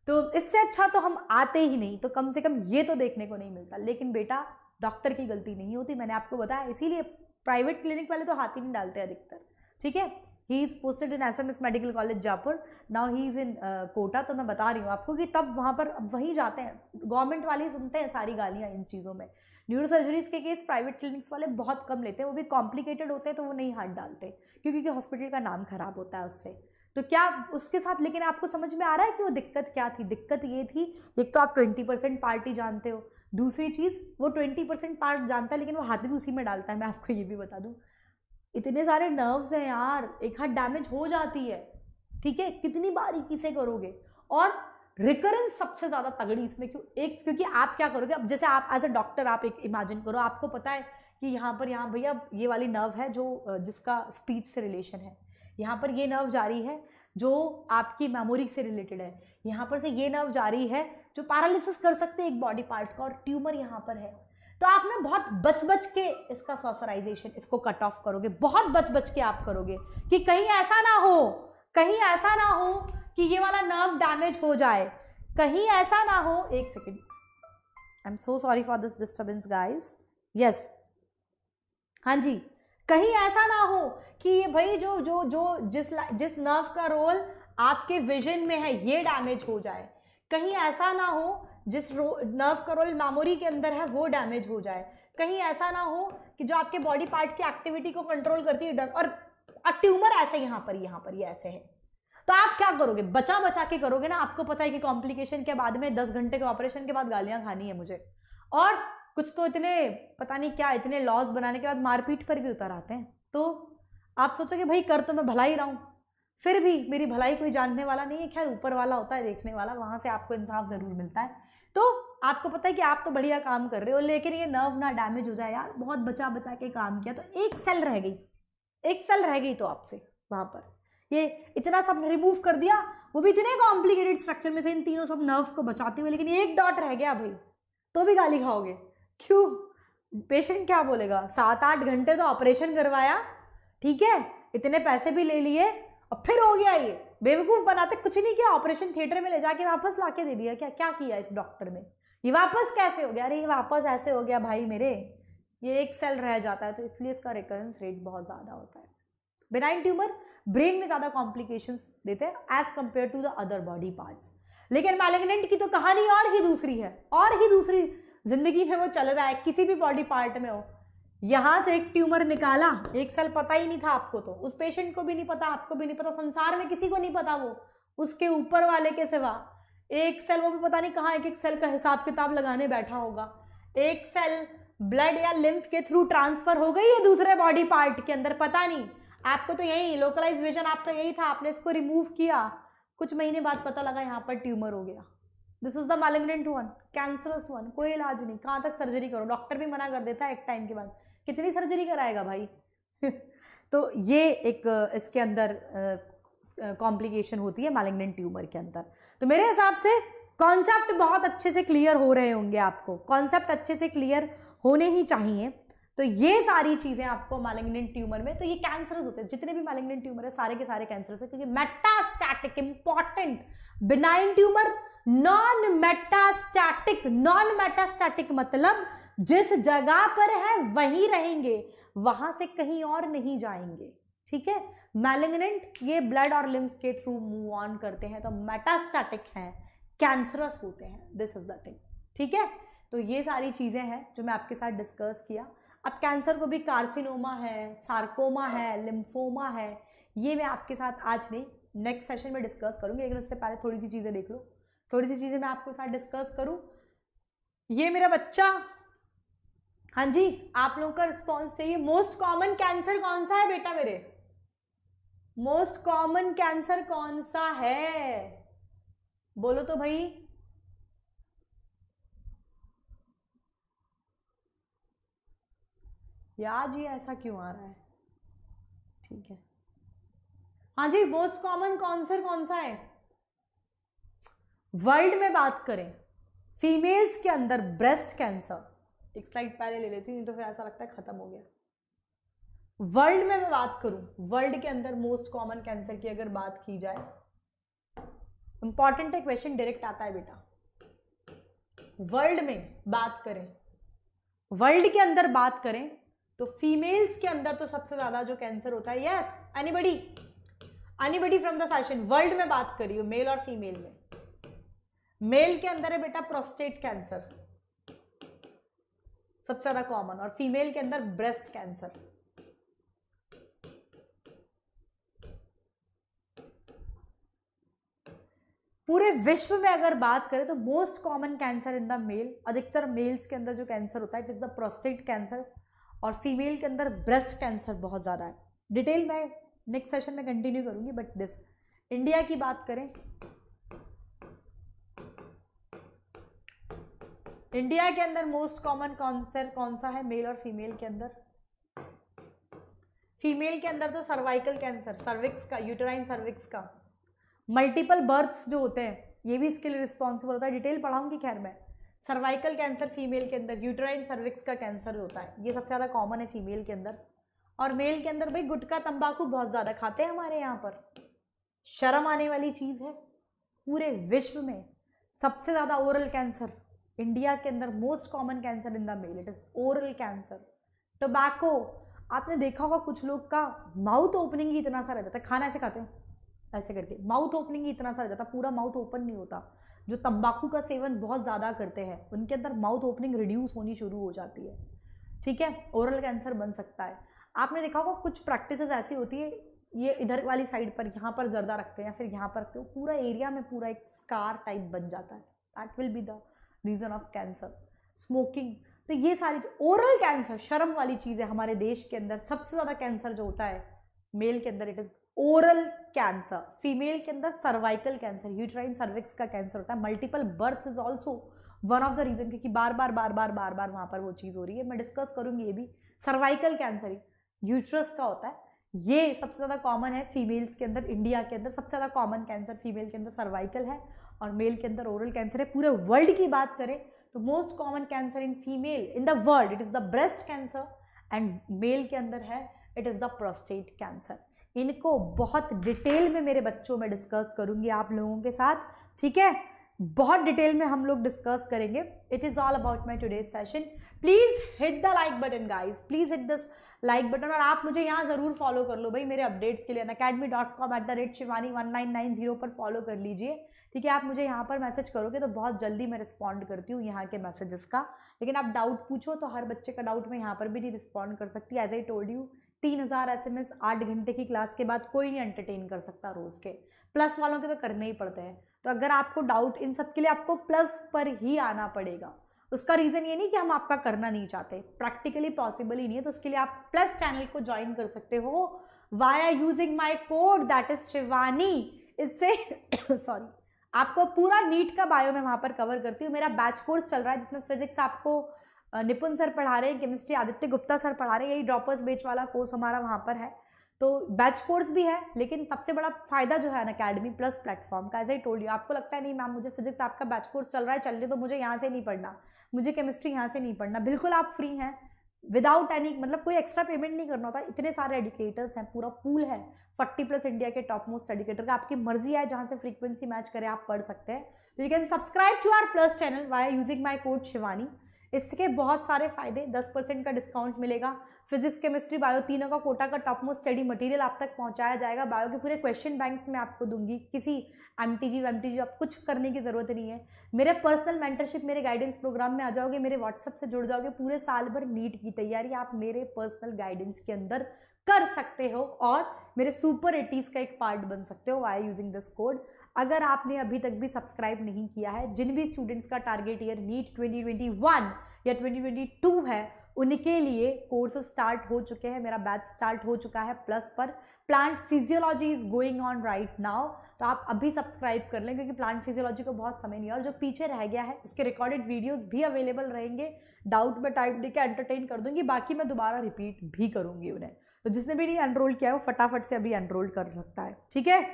तो इससे अच्छा तो हम आते ही नहीं तो कम से कम ये तो देखने को नहीं मिलता लेकिन बेटा डॉक्टर की गलती नहीं होती मैंने आपको बताया इसीलिए प्राइवेट क्लिनिक वाले तो हाथ ही नहीं डालते अधिकतर ठीक है he is posted in S M S medical college Jaipur now he is in Kota तो मैं बता रही हूँ आपको कि तब वहाँ पर अब वहीं जाते हैं गवर्नमेंट वाले ही सुनते हैं सारी गालियाँ इन चीज़ों में न्यूरो सर्जरीज के केस प्राइवेट क्लिनिक्स वाले बहुत कम लेते हैं वो भी कॉम्प्लिकेटेड होते हैं तो वो नहीं हाथ डालते क्योंकि हॉस्पिटल का नाम खराब होता है उससे तो क्या उसके साथ लेकिन आपको समझ में आ रहा है कि वो दिक्कत क्या थी दिक्कत ये थी एक तो आप ट्वेंटी परसेंट पार्टी जानते हो दूसरी चीज़ वो ट्वेंटी परसेंट पार्ट जानता है लेकिन वो हाथ भी उसी में डालता है मैं आपको ये भी बता दूँ इतने सारे नर्व्स हैं यार एक हाथ डैमेज हो जाती है ठीक है कितनी बारीकी से करोगे और रिकरेंस सबसे ज़्यादा तगड़ी इसमें क्यों एक क्योंकि आप क्या करोगे अब जैसे आप एज अ डॉक्टर आप एक इमेजिन करो आपको पता है कि यहाँ पर यहाँ भैया ये वाली नर्व है जो जिसका स्पीच से रिलेशन है यहाँ पर ये नर्व जारी है जो आपकी मेमोरी से रिलेटेड है यहाँ पर से ये नर्व जारी है जो पैरालिसिस कर सकते हैं एक बॉडी पार्ट का और ट्यूमर यहाँ पर है तो आप ना बहुत बच बच के इसका सोसराइजेशन इसको कट ऑफ करोगे बहुत बच बच के आप करोगे कि कहीं ऐसा ना हो कहीं ऐसा ना हो कि ये वाला नर्व डैमेज हो जाए कहीं ऐसा ना हो एक second I am so sorry for this disturbance guys yes हाँ जी कहीं ऐसा ना हो कि ये भाई जो जो जो जिस जिस नर्व का रोल आपके विजन में है ये डैमेज हो जाए कहीं ऐसा ना हो जिस नर्व करोल मेमोरी के अंदर है वो डैमेज हो जाए कहीं ऐसा ना हो कि जो आपके बॉडी पार्ट की एक्टिविटी को कंट्रोल करती है और ट्यूमर ऐसे यहाँ पर यहाँ पर ये यह ऐसे है तो आप क्या करोगे बचा बचा के करोगे ना आपको पता है कि कॉम्प्लिकेशन के बाद में दस घंटे के ऑपरेशन के बाद गालियां खानी है मुझे और कुछ तो इतने पता नहीं क्या इतने लॉज बनाने के बाद मारपीट पर भी उतर आते हैं तो आप सोचोगे भाई कर तो मैं भला ही रहा हूँ फिर भी मेरी भलाई कोई जानने वाला नहीं है खैर ऊपर वाला होता है देखने वाला वहाँ से आपको इंसाफ ज़रूर मिलता है तो आपको पता है कि आप तो बढ़िया काम कर रहे हो लेकिन ये नर्व ना डैमेज हो जाए यार बहुत बचा बचा के काम किया तो एक सेल रह गई एक सेल रह गई तो आपसे वहाँ पर ये इतना सब रिमूव कर दिया वो भी इतने कॉम्प्लिकेटेड स्ट्रक्चर में से इन तीनों सब नर्व्स को बचाते हुए लेकिन एक डॉट रह गया भाई तो भी गाली खाओगे क्यों पेशेंट क्या बोलेगा सात आठ घंटे तो ऑपरेशन करवाया ठीक है इतने पैसे भी ले लिए अब फिर हो गया ये बेवकूफ बनाते कुछ नहीं किया ऑपरेशन थिएटर में ले जाके वापस ला के दे दिया क्या क्या किया इस डॉक्टर ने ये वापस कैसे हो गया अरे ये वापस ऐसे हो गया भाई मेरे ये एक सेल रह जाता है तो इसलिए इसका रिकरेंस रेट बहुत ज़्यादा होता है बेनाइन ट्यूमर ब्रेन में ज़्यादा कॉम्प्लिकेशंस देते हैं as compare to the other body parts लेकिन मैलेग्नेंट की तो कहानी और ही दूसरी है और ही दूसरी जिंदगी में वो चल रहा है किसी भी बॉडी पार्ट में हो यहाँ से एक ट्यूमर निकाला एक साल पता ही नहीं था आपको तो उस पेशेंट को भी नहीं पता आपको भी नहीं पता संसार में किसी को नहीं पता वो उसके ऊपर वाले के सिवा एक सेल वो भी पता नहीं कहाँ एक एक सेल का हिसाब किताब लगाने बैठा होगा एक सेल ब्लड या लिम्फ के थ्रू ट्रांसफर हो गई है दूसरे बॉडी पार्ट के अंदर पता नहीं आपको तो यही लोकलाइज विजन आपका यही था आपने इसको रिमूव किया कुछ महीने बाद पता लगा यहाँ पर ट्यूमर हो गया this is the malignant one cancerous one कोई इलाज नहीं कहाँ तक सर्जरी करो डॉक्टर भी मना कर देता है एक टाइम के बाद कितनी सर्जरी कराएगा भाई *laughs* तो ये एक इसके अंदर कॉम्प्लिकेशन होती है मैलेग्नेंट ट्यूमर के अंदर तो मेरे हिसाब से कॉन्सेप्ट बहुत अच्छे से क्लियर हो रहे होंगे आपको कॉन्सेप्ट अच्छे से क्लियर होने ही चाहिए तो ये सारी चीज़ें आपको मैलेग्नेंट ट्यूमर में तो ये कैंसर होते हैं जितने भी मैलेग्नेंट ट्यूमर है सारे के सारे कैंसर है क्योंकि metastatic important benign tumour non metastatic non metastatic मतलब जिस जगह पर है वहीं रहेंगे वहां से कहीं और नहीं जाएंगे ठीक है मैलिग्नेंट ये ब्लड और लिम्स के थ्रू मूव ऑन करते हैं तो मेटास्टैटिक हैं कैंसरस होते हैं दिस इज द थिंग ठीक है तो ये सारी चीज़ें हैं जो मैं आपके साथ डिस्कस किया अब कैंसर को भी कार्सिनोमा है सार्कोमा है लिम्फोमा है ये मैं आपके साथ आज नहीं नेक्स्ट सेशन में डिस्कस करूंगी लेकिन उससे पहले थोड़ी सी चीज़ें देख लो थोड़ी सी चीज़ें मैं आपके साथ डिस्कस करूँ ये मेरा बच्चा हाँ जी आप लोगों का रिस्पॉन्स चाहिए मोस्ट कॉमन कैंसर कौन सा है बेटा मेरे मोस्ट कॉमन कैंसर कौन सा है बोलो तो भाई यार जी ऐसा क्यों आ रहा है ठीक है हाँ जी मोस्ट कॉमन कैंसर कौन सा है वर्ल्ड में बात करें फीमेल्स के अंदर ब्रेस्ट कैंसर एक स्लाइड पहले ले लेती हूँ तो फिर ऐसा लगता है ख़त्म हो गया वर्ल्ड में मैं बात करूं वर्ल्ड के अंदर मोस्ट कॉमन कैंसर की अगर बात की जाए इंपॉर्टेंट है क्वेश्चन डायरेक्ट आता है बेटा वर्ल्ड में बात करें वर्ल्ड के अंदर बात करें तो फीमेल्स के अंदर तो सबसे ज़्यादा जो कैंसर होता है yes anybody anybody from the session world में बात करिए मेल और फीमेल में मेल के अंदर है बेटा प्रोस्टेट कैंसर सबसे ज़्यादा कॉमन और फीमेल के अंदर ब्रेस्ट कैंसर पूरे विश्व में अगर बात करें तो most common cancer in the male अधिकतर मेल्स के अंदर जो कैंसर होता है it is the prostate cancer और फीमेल के अंदर ब्रेस्ट कैंसर बहुत ज़्यादा है डिटेल मैं नेक्स्ट सेशन में कंटिन्यू करूंगी बट दिस इंडिया की बात करें इंडिया के अंदर मोस्ट कॉमन कॉन्सर कौन सा है मेल और फीमेल के अंदर फीमेल के अंदर तो सर्वाइकल कैंसर सर्विक्स का यूटराइन सर्विक्स का मल्टीपल बर्थ्स जो होते हैं ये भी इसके लिए रिस्पॉन्सिबल होता है डिटेल पढ़ाऊंगी खैर मैं सर्वाइकल कैंसर फीमेल के अंदर यूटराइन सर्विक्स का कैंसर होता है ये सबसे ज़्यादा कॉमन है फीमेल के अंदर और मेल के अंदर भाई गुटखा तंबाकू बहुत ज़्यादा खाते हैं हमारे यहाँ पर शर्म आने वाली चीज़ है पूरे विश्व में सबसे ज़्यादा ओरल कैंसर इंडिया के अंदर most common cancer in the male it is oral cancer tobacco आपने देखा होगा कुछ लोग का माउथ ओपनिंग ही इतना सा रह जाता है खाना ऐसे खाते हो ऐसे करके माउथ ओपनिंग ही इतना सा रह जाता पूरा माउथ ओपन नहीं होता जो तंबाकू का सेवन बहुत ज़्यादा करते हैं उनके अंदर माउथ ओपनिंग रिड्यूस होनी शुरू हो जाती है ठीक है ओरल कैंसर बन सकता है आपने देखा होगा कुछ प्रैक्टिस ऐसी होती है ये इधर वाली साइड पर यहाँ पर जर्दा रखते हैं या फिर यहाँ पर रखते हो पूरा एरिया में पूरा एक स्कार टाइप बन जाता है that will be the reason of cancer smoking तो ये सारी ओरल कैंसर शर्म वाली चीज़ है हमारे देश के अंदर सबसे ज़्यादा कैंसर जो होता है मेल के अंदर it is oral cancer female के अंदर सर्वाइकल कैंसर यूट्राइन सर्विक्स का कैंसर होता है multiple birth is also one of the reason क्योंकि बार बार बार बार बार बार वहाँ पर वो चीज़ हो रही है मैं डिस्कस करूंगी ये भी सर्वाइकल कैंसर ही यूट्रस का होता है ये सबसे ज़्यादा कॉमन है फीमेल्स के अंदर इंडिया के अंदर सबसे ज़्यादा कॉमन कैंसर फीमेल के अंदर सर्वाइकल है और मेल के अंदर ओरल कैंसर है पूरे वर्ल्ड की बात करें तो most common cancer in female in the world it is the breast cancer and male के अंदर है it is the prostate cancer इनको बहुत डिटेल में मेरे बच्चों में डिस्कस करूँगी आप लोगों के साथ ठीक है बहुत डिटेल में हम लोग डिस्कस करेंगे it is all about my today session please hit the like button guys please hit this like button और आप मुझे यहाँ ज़रूर फॉलो कर लो भाई मेरे अपडेट्स के लिए Unacademy dot com at the rate Shivani one nine nine zero पर फॉलो कर लीजिए ठीक है आप मुझे यहाँ पर मैसेज करोगे तो बहुत जल्दी मैं रिस्पॉन्ड करती हूँ यहाँ के मैसेजेस का लेकिन आप डाउट पूछो तो हर बच्चे का डाउट मैं यहाँ पर भी नहीं रिस्पॉन्ड कर सकती एज आई टोल्ड यू तीन हज़ार एस एम एस आठ घंटे की क्लास के बाद कोई नहीं एंटरटेन कर सकता रोज़ के प्लस वालों के तो करने ही पड़ते हैं तो अगर आपको डाउट इन सब के लिए आपको प्लस पर ही आना पड़ेगा उसका रीज़न ये नहीं कि हम आपका करना नहीं चाहते प्रैक्टिकली पॉसिबल ही नहीं है तो उसके लिए आप प्लस चैनल को ज्वाइन कर सकते हो via using my code that is Shivani इससे सॉरी *coughs* आपको पूरा नीट का बायो मैं वहाँ पर कवर करती हूँ मेरा बैच कोर्स चल रहा है जिसमें फिजिक्स आपको निपुण सर पढ़ा रहे हैं केमिस्ट्री आदित्य गुप्ता सर पढ़ा रहे हैं यही ड्रॉपर्स बेच वाला कोर्स हमारा वहाँ पर है तो बैच कोर्स भी है लेकिन सबसे बड़ा फायदा जो है अन अकेडमी प्लस प्लेटफॉर्म का एज आई टोल्ड यू आपको लगता है नहीं मैम मुझे फिजिक्स आपका बैच कोर्स चल रहा है चल रही तो मुझे यहाँ से नहीं पढ़ना मुझे केमिस्ट्री यहाँ से नहीं पढ़ना बिल्कुल आप फ्री हैं विदाउट एनी मतलब कोई एक्स्ट्रा पेमेंट नहीं करना होता इतने सारे एडिकेटर्स हैं पूरा पूल है फोर्टी प्लस इंडिया के टॉप मोस्ट एडिकेटर का आपकी मर्जी है जहाँ से फ्रीक्वेंसी मैच करें आप पढ़ सकते हैं you can subscribe to our plus channel via using my code Shivani इसके बहुत सारे फायदे दस परसेंट का डिस्काउंट मिलेगा फिजिक्स केमिस्ट्री बायो तीनों का कोटा का टॉप मोस्ट स्टडी मटेरियल आप तक पहुंचाया जाएगा बायो के पूरे क्वेश्चन बैंक्स में आपको दूंगी किसी एम टी जी वेम टी जी आप कुछ करने की ज़रूरत नहीं है मेरे पर्सनल मेंटरशिप मेरे गाइडेंस प्रोग्राम में आ जाओगे मेरे व्हाट्सअप से जुड़ जाओगे पूरे साल भर नीट की तैयारी आप मेरे पर्सनल गाइडेंस के अंदर कर सकते हो और मेरे सुपर एटीज़ का एक पार्ट बन सकते हो वाई यूजिंग दिस कोड अगर आपने अभी तक भी सब्सक्राइब नहीं किया है जिन भी स्टूडेंट्स का टारगेट ईयर नीट 2021 या 2022 है उनके लिए कोर्सेज स्टार्ट हो चुके हैं मेरा बैच स्टार्ट हो चुका है प्लस पर plant physiology is going on right now तो आप अभी सब्सक्राइब कर लें क्योंकि प्लांट फिजियोलॉजी को बहुत समय नहीं और जो पीछे रह गया है उसके रिकॉर्डेड वीडियोस भी अवेलेबल रहेंगे डाउट में टाइप देकर एंटरटेन कर दूंगी बाकी मैं दोबारा रिपीट भी करूंगी उन्हें तो जिसने भी नहीं एनरोल किया है वो फटाफट से अभी एनरोल कर सकता है ठीक है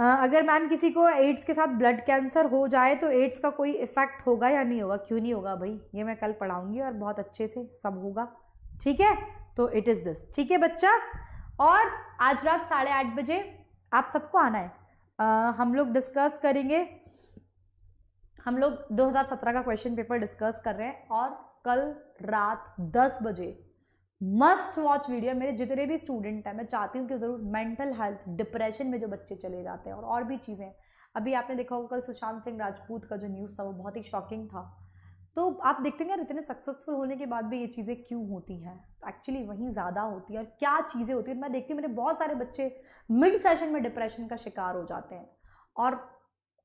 अगर मैम किसी को एड्स के साथ ब्लड कैंसर हो जाए तो एड्स का कोई इफ़ेक्ट होगा या नहीं होगा क्यों नहीं होगा भाई ये मैं कल पढ़ाऊँगी और बहुत अच्छे से सब होगा ठीक है तो इट इज़ दिस ठीक है बच्चा और आज रात साढ़े आठ बजे आप सबको आना है आ, हम लोग डिस्कस करेंगे हम लोग 2017 का क्वेश्चन पेपर डिस्कस कर रहे हैं और कल रात 10 बजे मस्ट वॉच वीडियो मेरे जितने भी स्टूडेंट हैं मैं चाहती हूँ कि ज़रूर मेंटल हेल्थ डिप्रेशन में जो बच्चे चले जाते हैं और और भी चीज़ें अभी आपने देखा होगा कल सुशांत सिंह राजपूत का जो न्यूज़ था वो बहुत ही शॉकिंग था तो आप देखते हैं यार इतने सक्सेसफुल होने के बाद भी ये चीज़ें क्यों होती हैं एक्चुअली वहीं ज़्यादा होती है और क्या चीज़ें होती हैं मैं देखती हूँ मेरे बहुत सारे बच्चे मिड सेशन में डिप्रेशन का शिकार हो जाते हैं और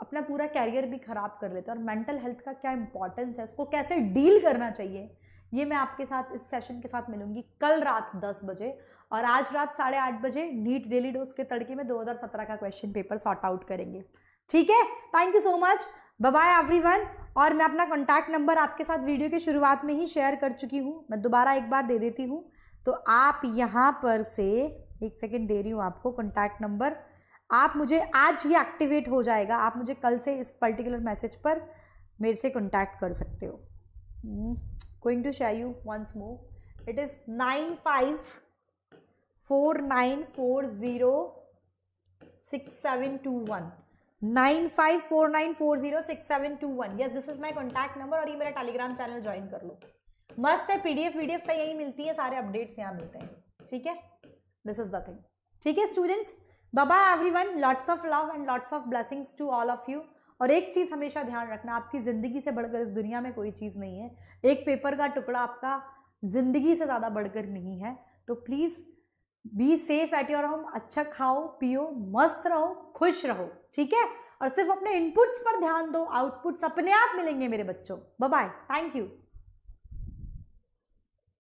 अपना पूरा कैरियर भी ख़राब कर लेते हैं और मेंटल हेल्थ का क्या इंपॉर्टेंस है उसको कैसे डील करना चाहिए ये मैं आपके साथ इस सेशन के साथ मिलूंगी कल रात दस बजे और आज रात साढ़े आठ बजे नीट डेली डोज के तड़के में 2017 का क्वेश्चन पेपर सॉर्ट आउट करेंगे ठीक है thank you so much bye everyone और मैं अपना कॉन्टैक्ट नंबर आपके साथ वीडियो के शुरुआत में ही शेयर कर चुकी हूँ मैं दोबारा एक बार दे देती हूँ तो आप यहाँ पर से एक सेकेंड दे रही हूँ आपको कॉन्टैक्ट नंबर आप मुझे आज ही एक्टिवेट हो जाएगा आप मुझे कल से इस पर्टिकुलर मैसेज पर मेरे से कॉन्टैक्ट कर सकते हो hmm. going to show you once more it is 9549406721 9549406721 yes this is my contact number और ये मेरा टेलीग्राम चैनल ज्वाइन कर लो मस्ट है पीडीएफ पीडीएफ से यही मिलती है सारे अपडेट्स यहाँ मिलते हैं ठीक है दिस इज द थिंग ठीक है स्टूडेंट्स बाबा everyone lots of love and lots of blessings to all of you और एक चीज़ हमेशा ध्यान रखना आपकी ज़िंदगी से बढ़कर इस दुनिया में कोई चीज़ नहीं है एक पेपर का टुकड़ा आपका ज़िंदगी से ज़्यादा बढ़कर नहीं है तो please be safe at your home अच्छा खाओ पियो मस्त रहो खुश रहो ठीक है और सिर्फ अपने इनपुट्स पर ध्यान दो आउटपुट्स अपने आप मिलेंगे मेरे बच्चों बाय थैंक यू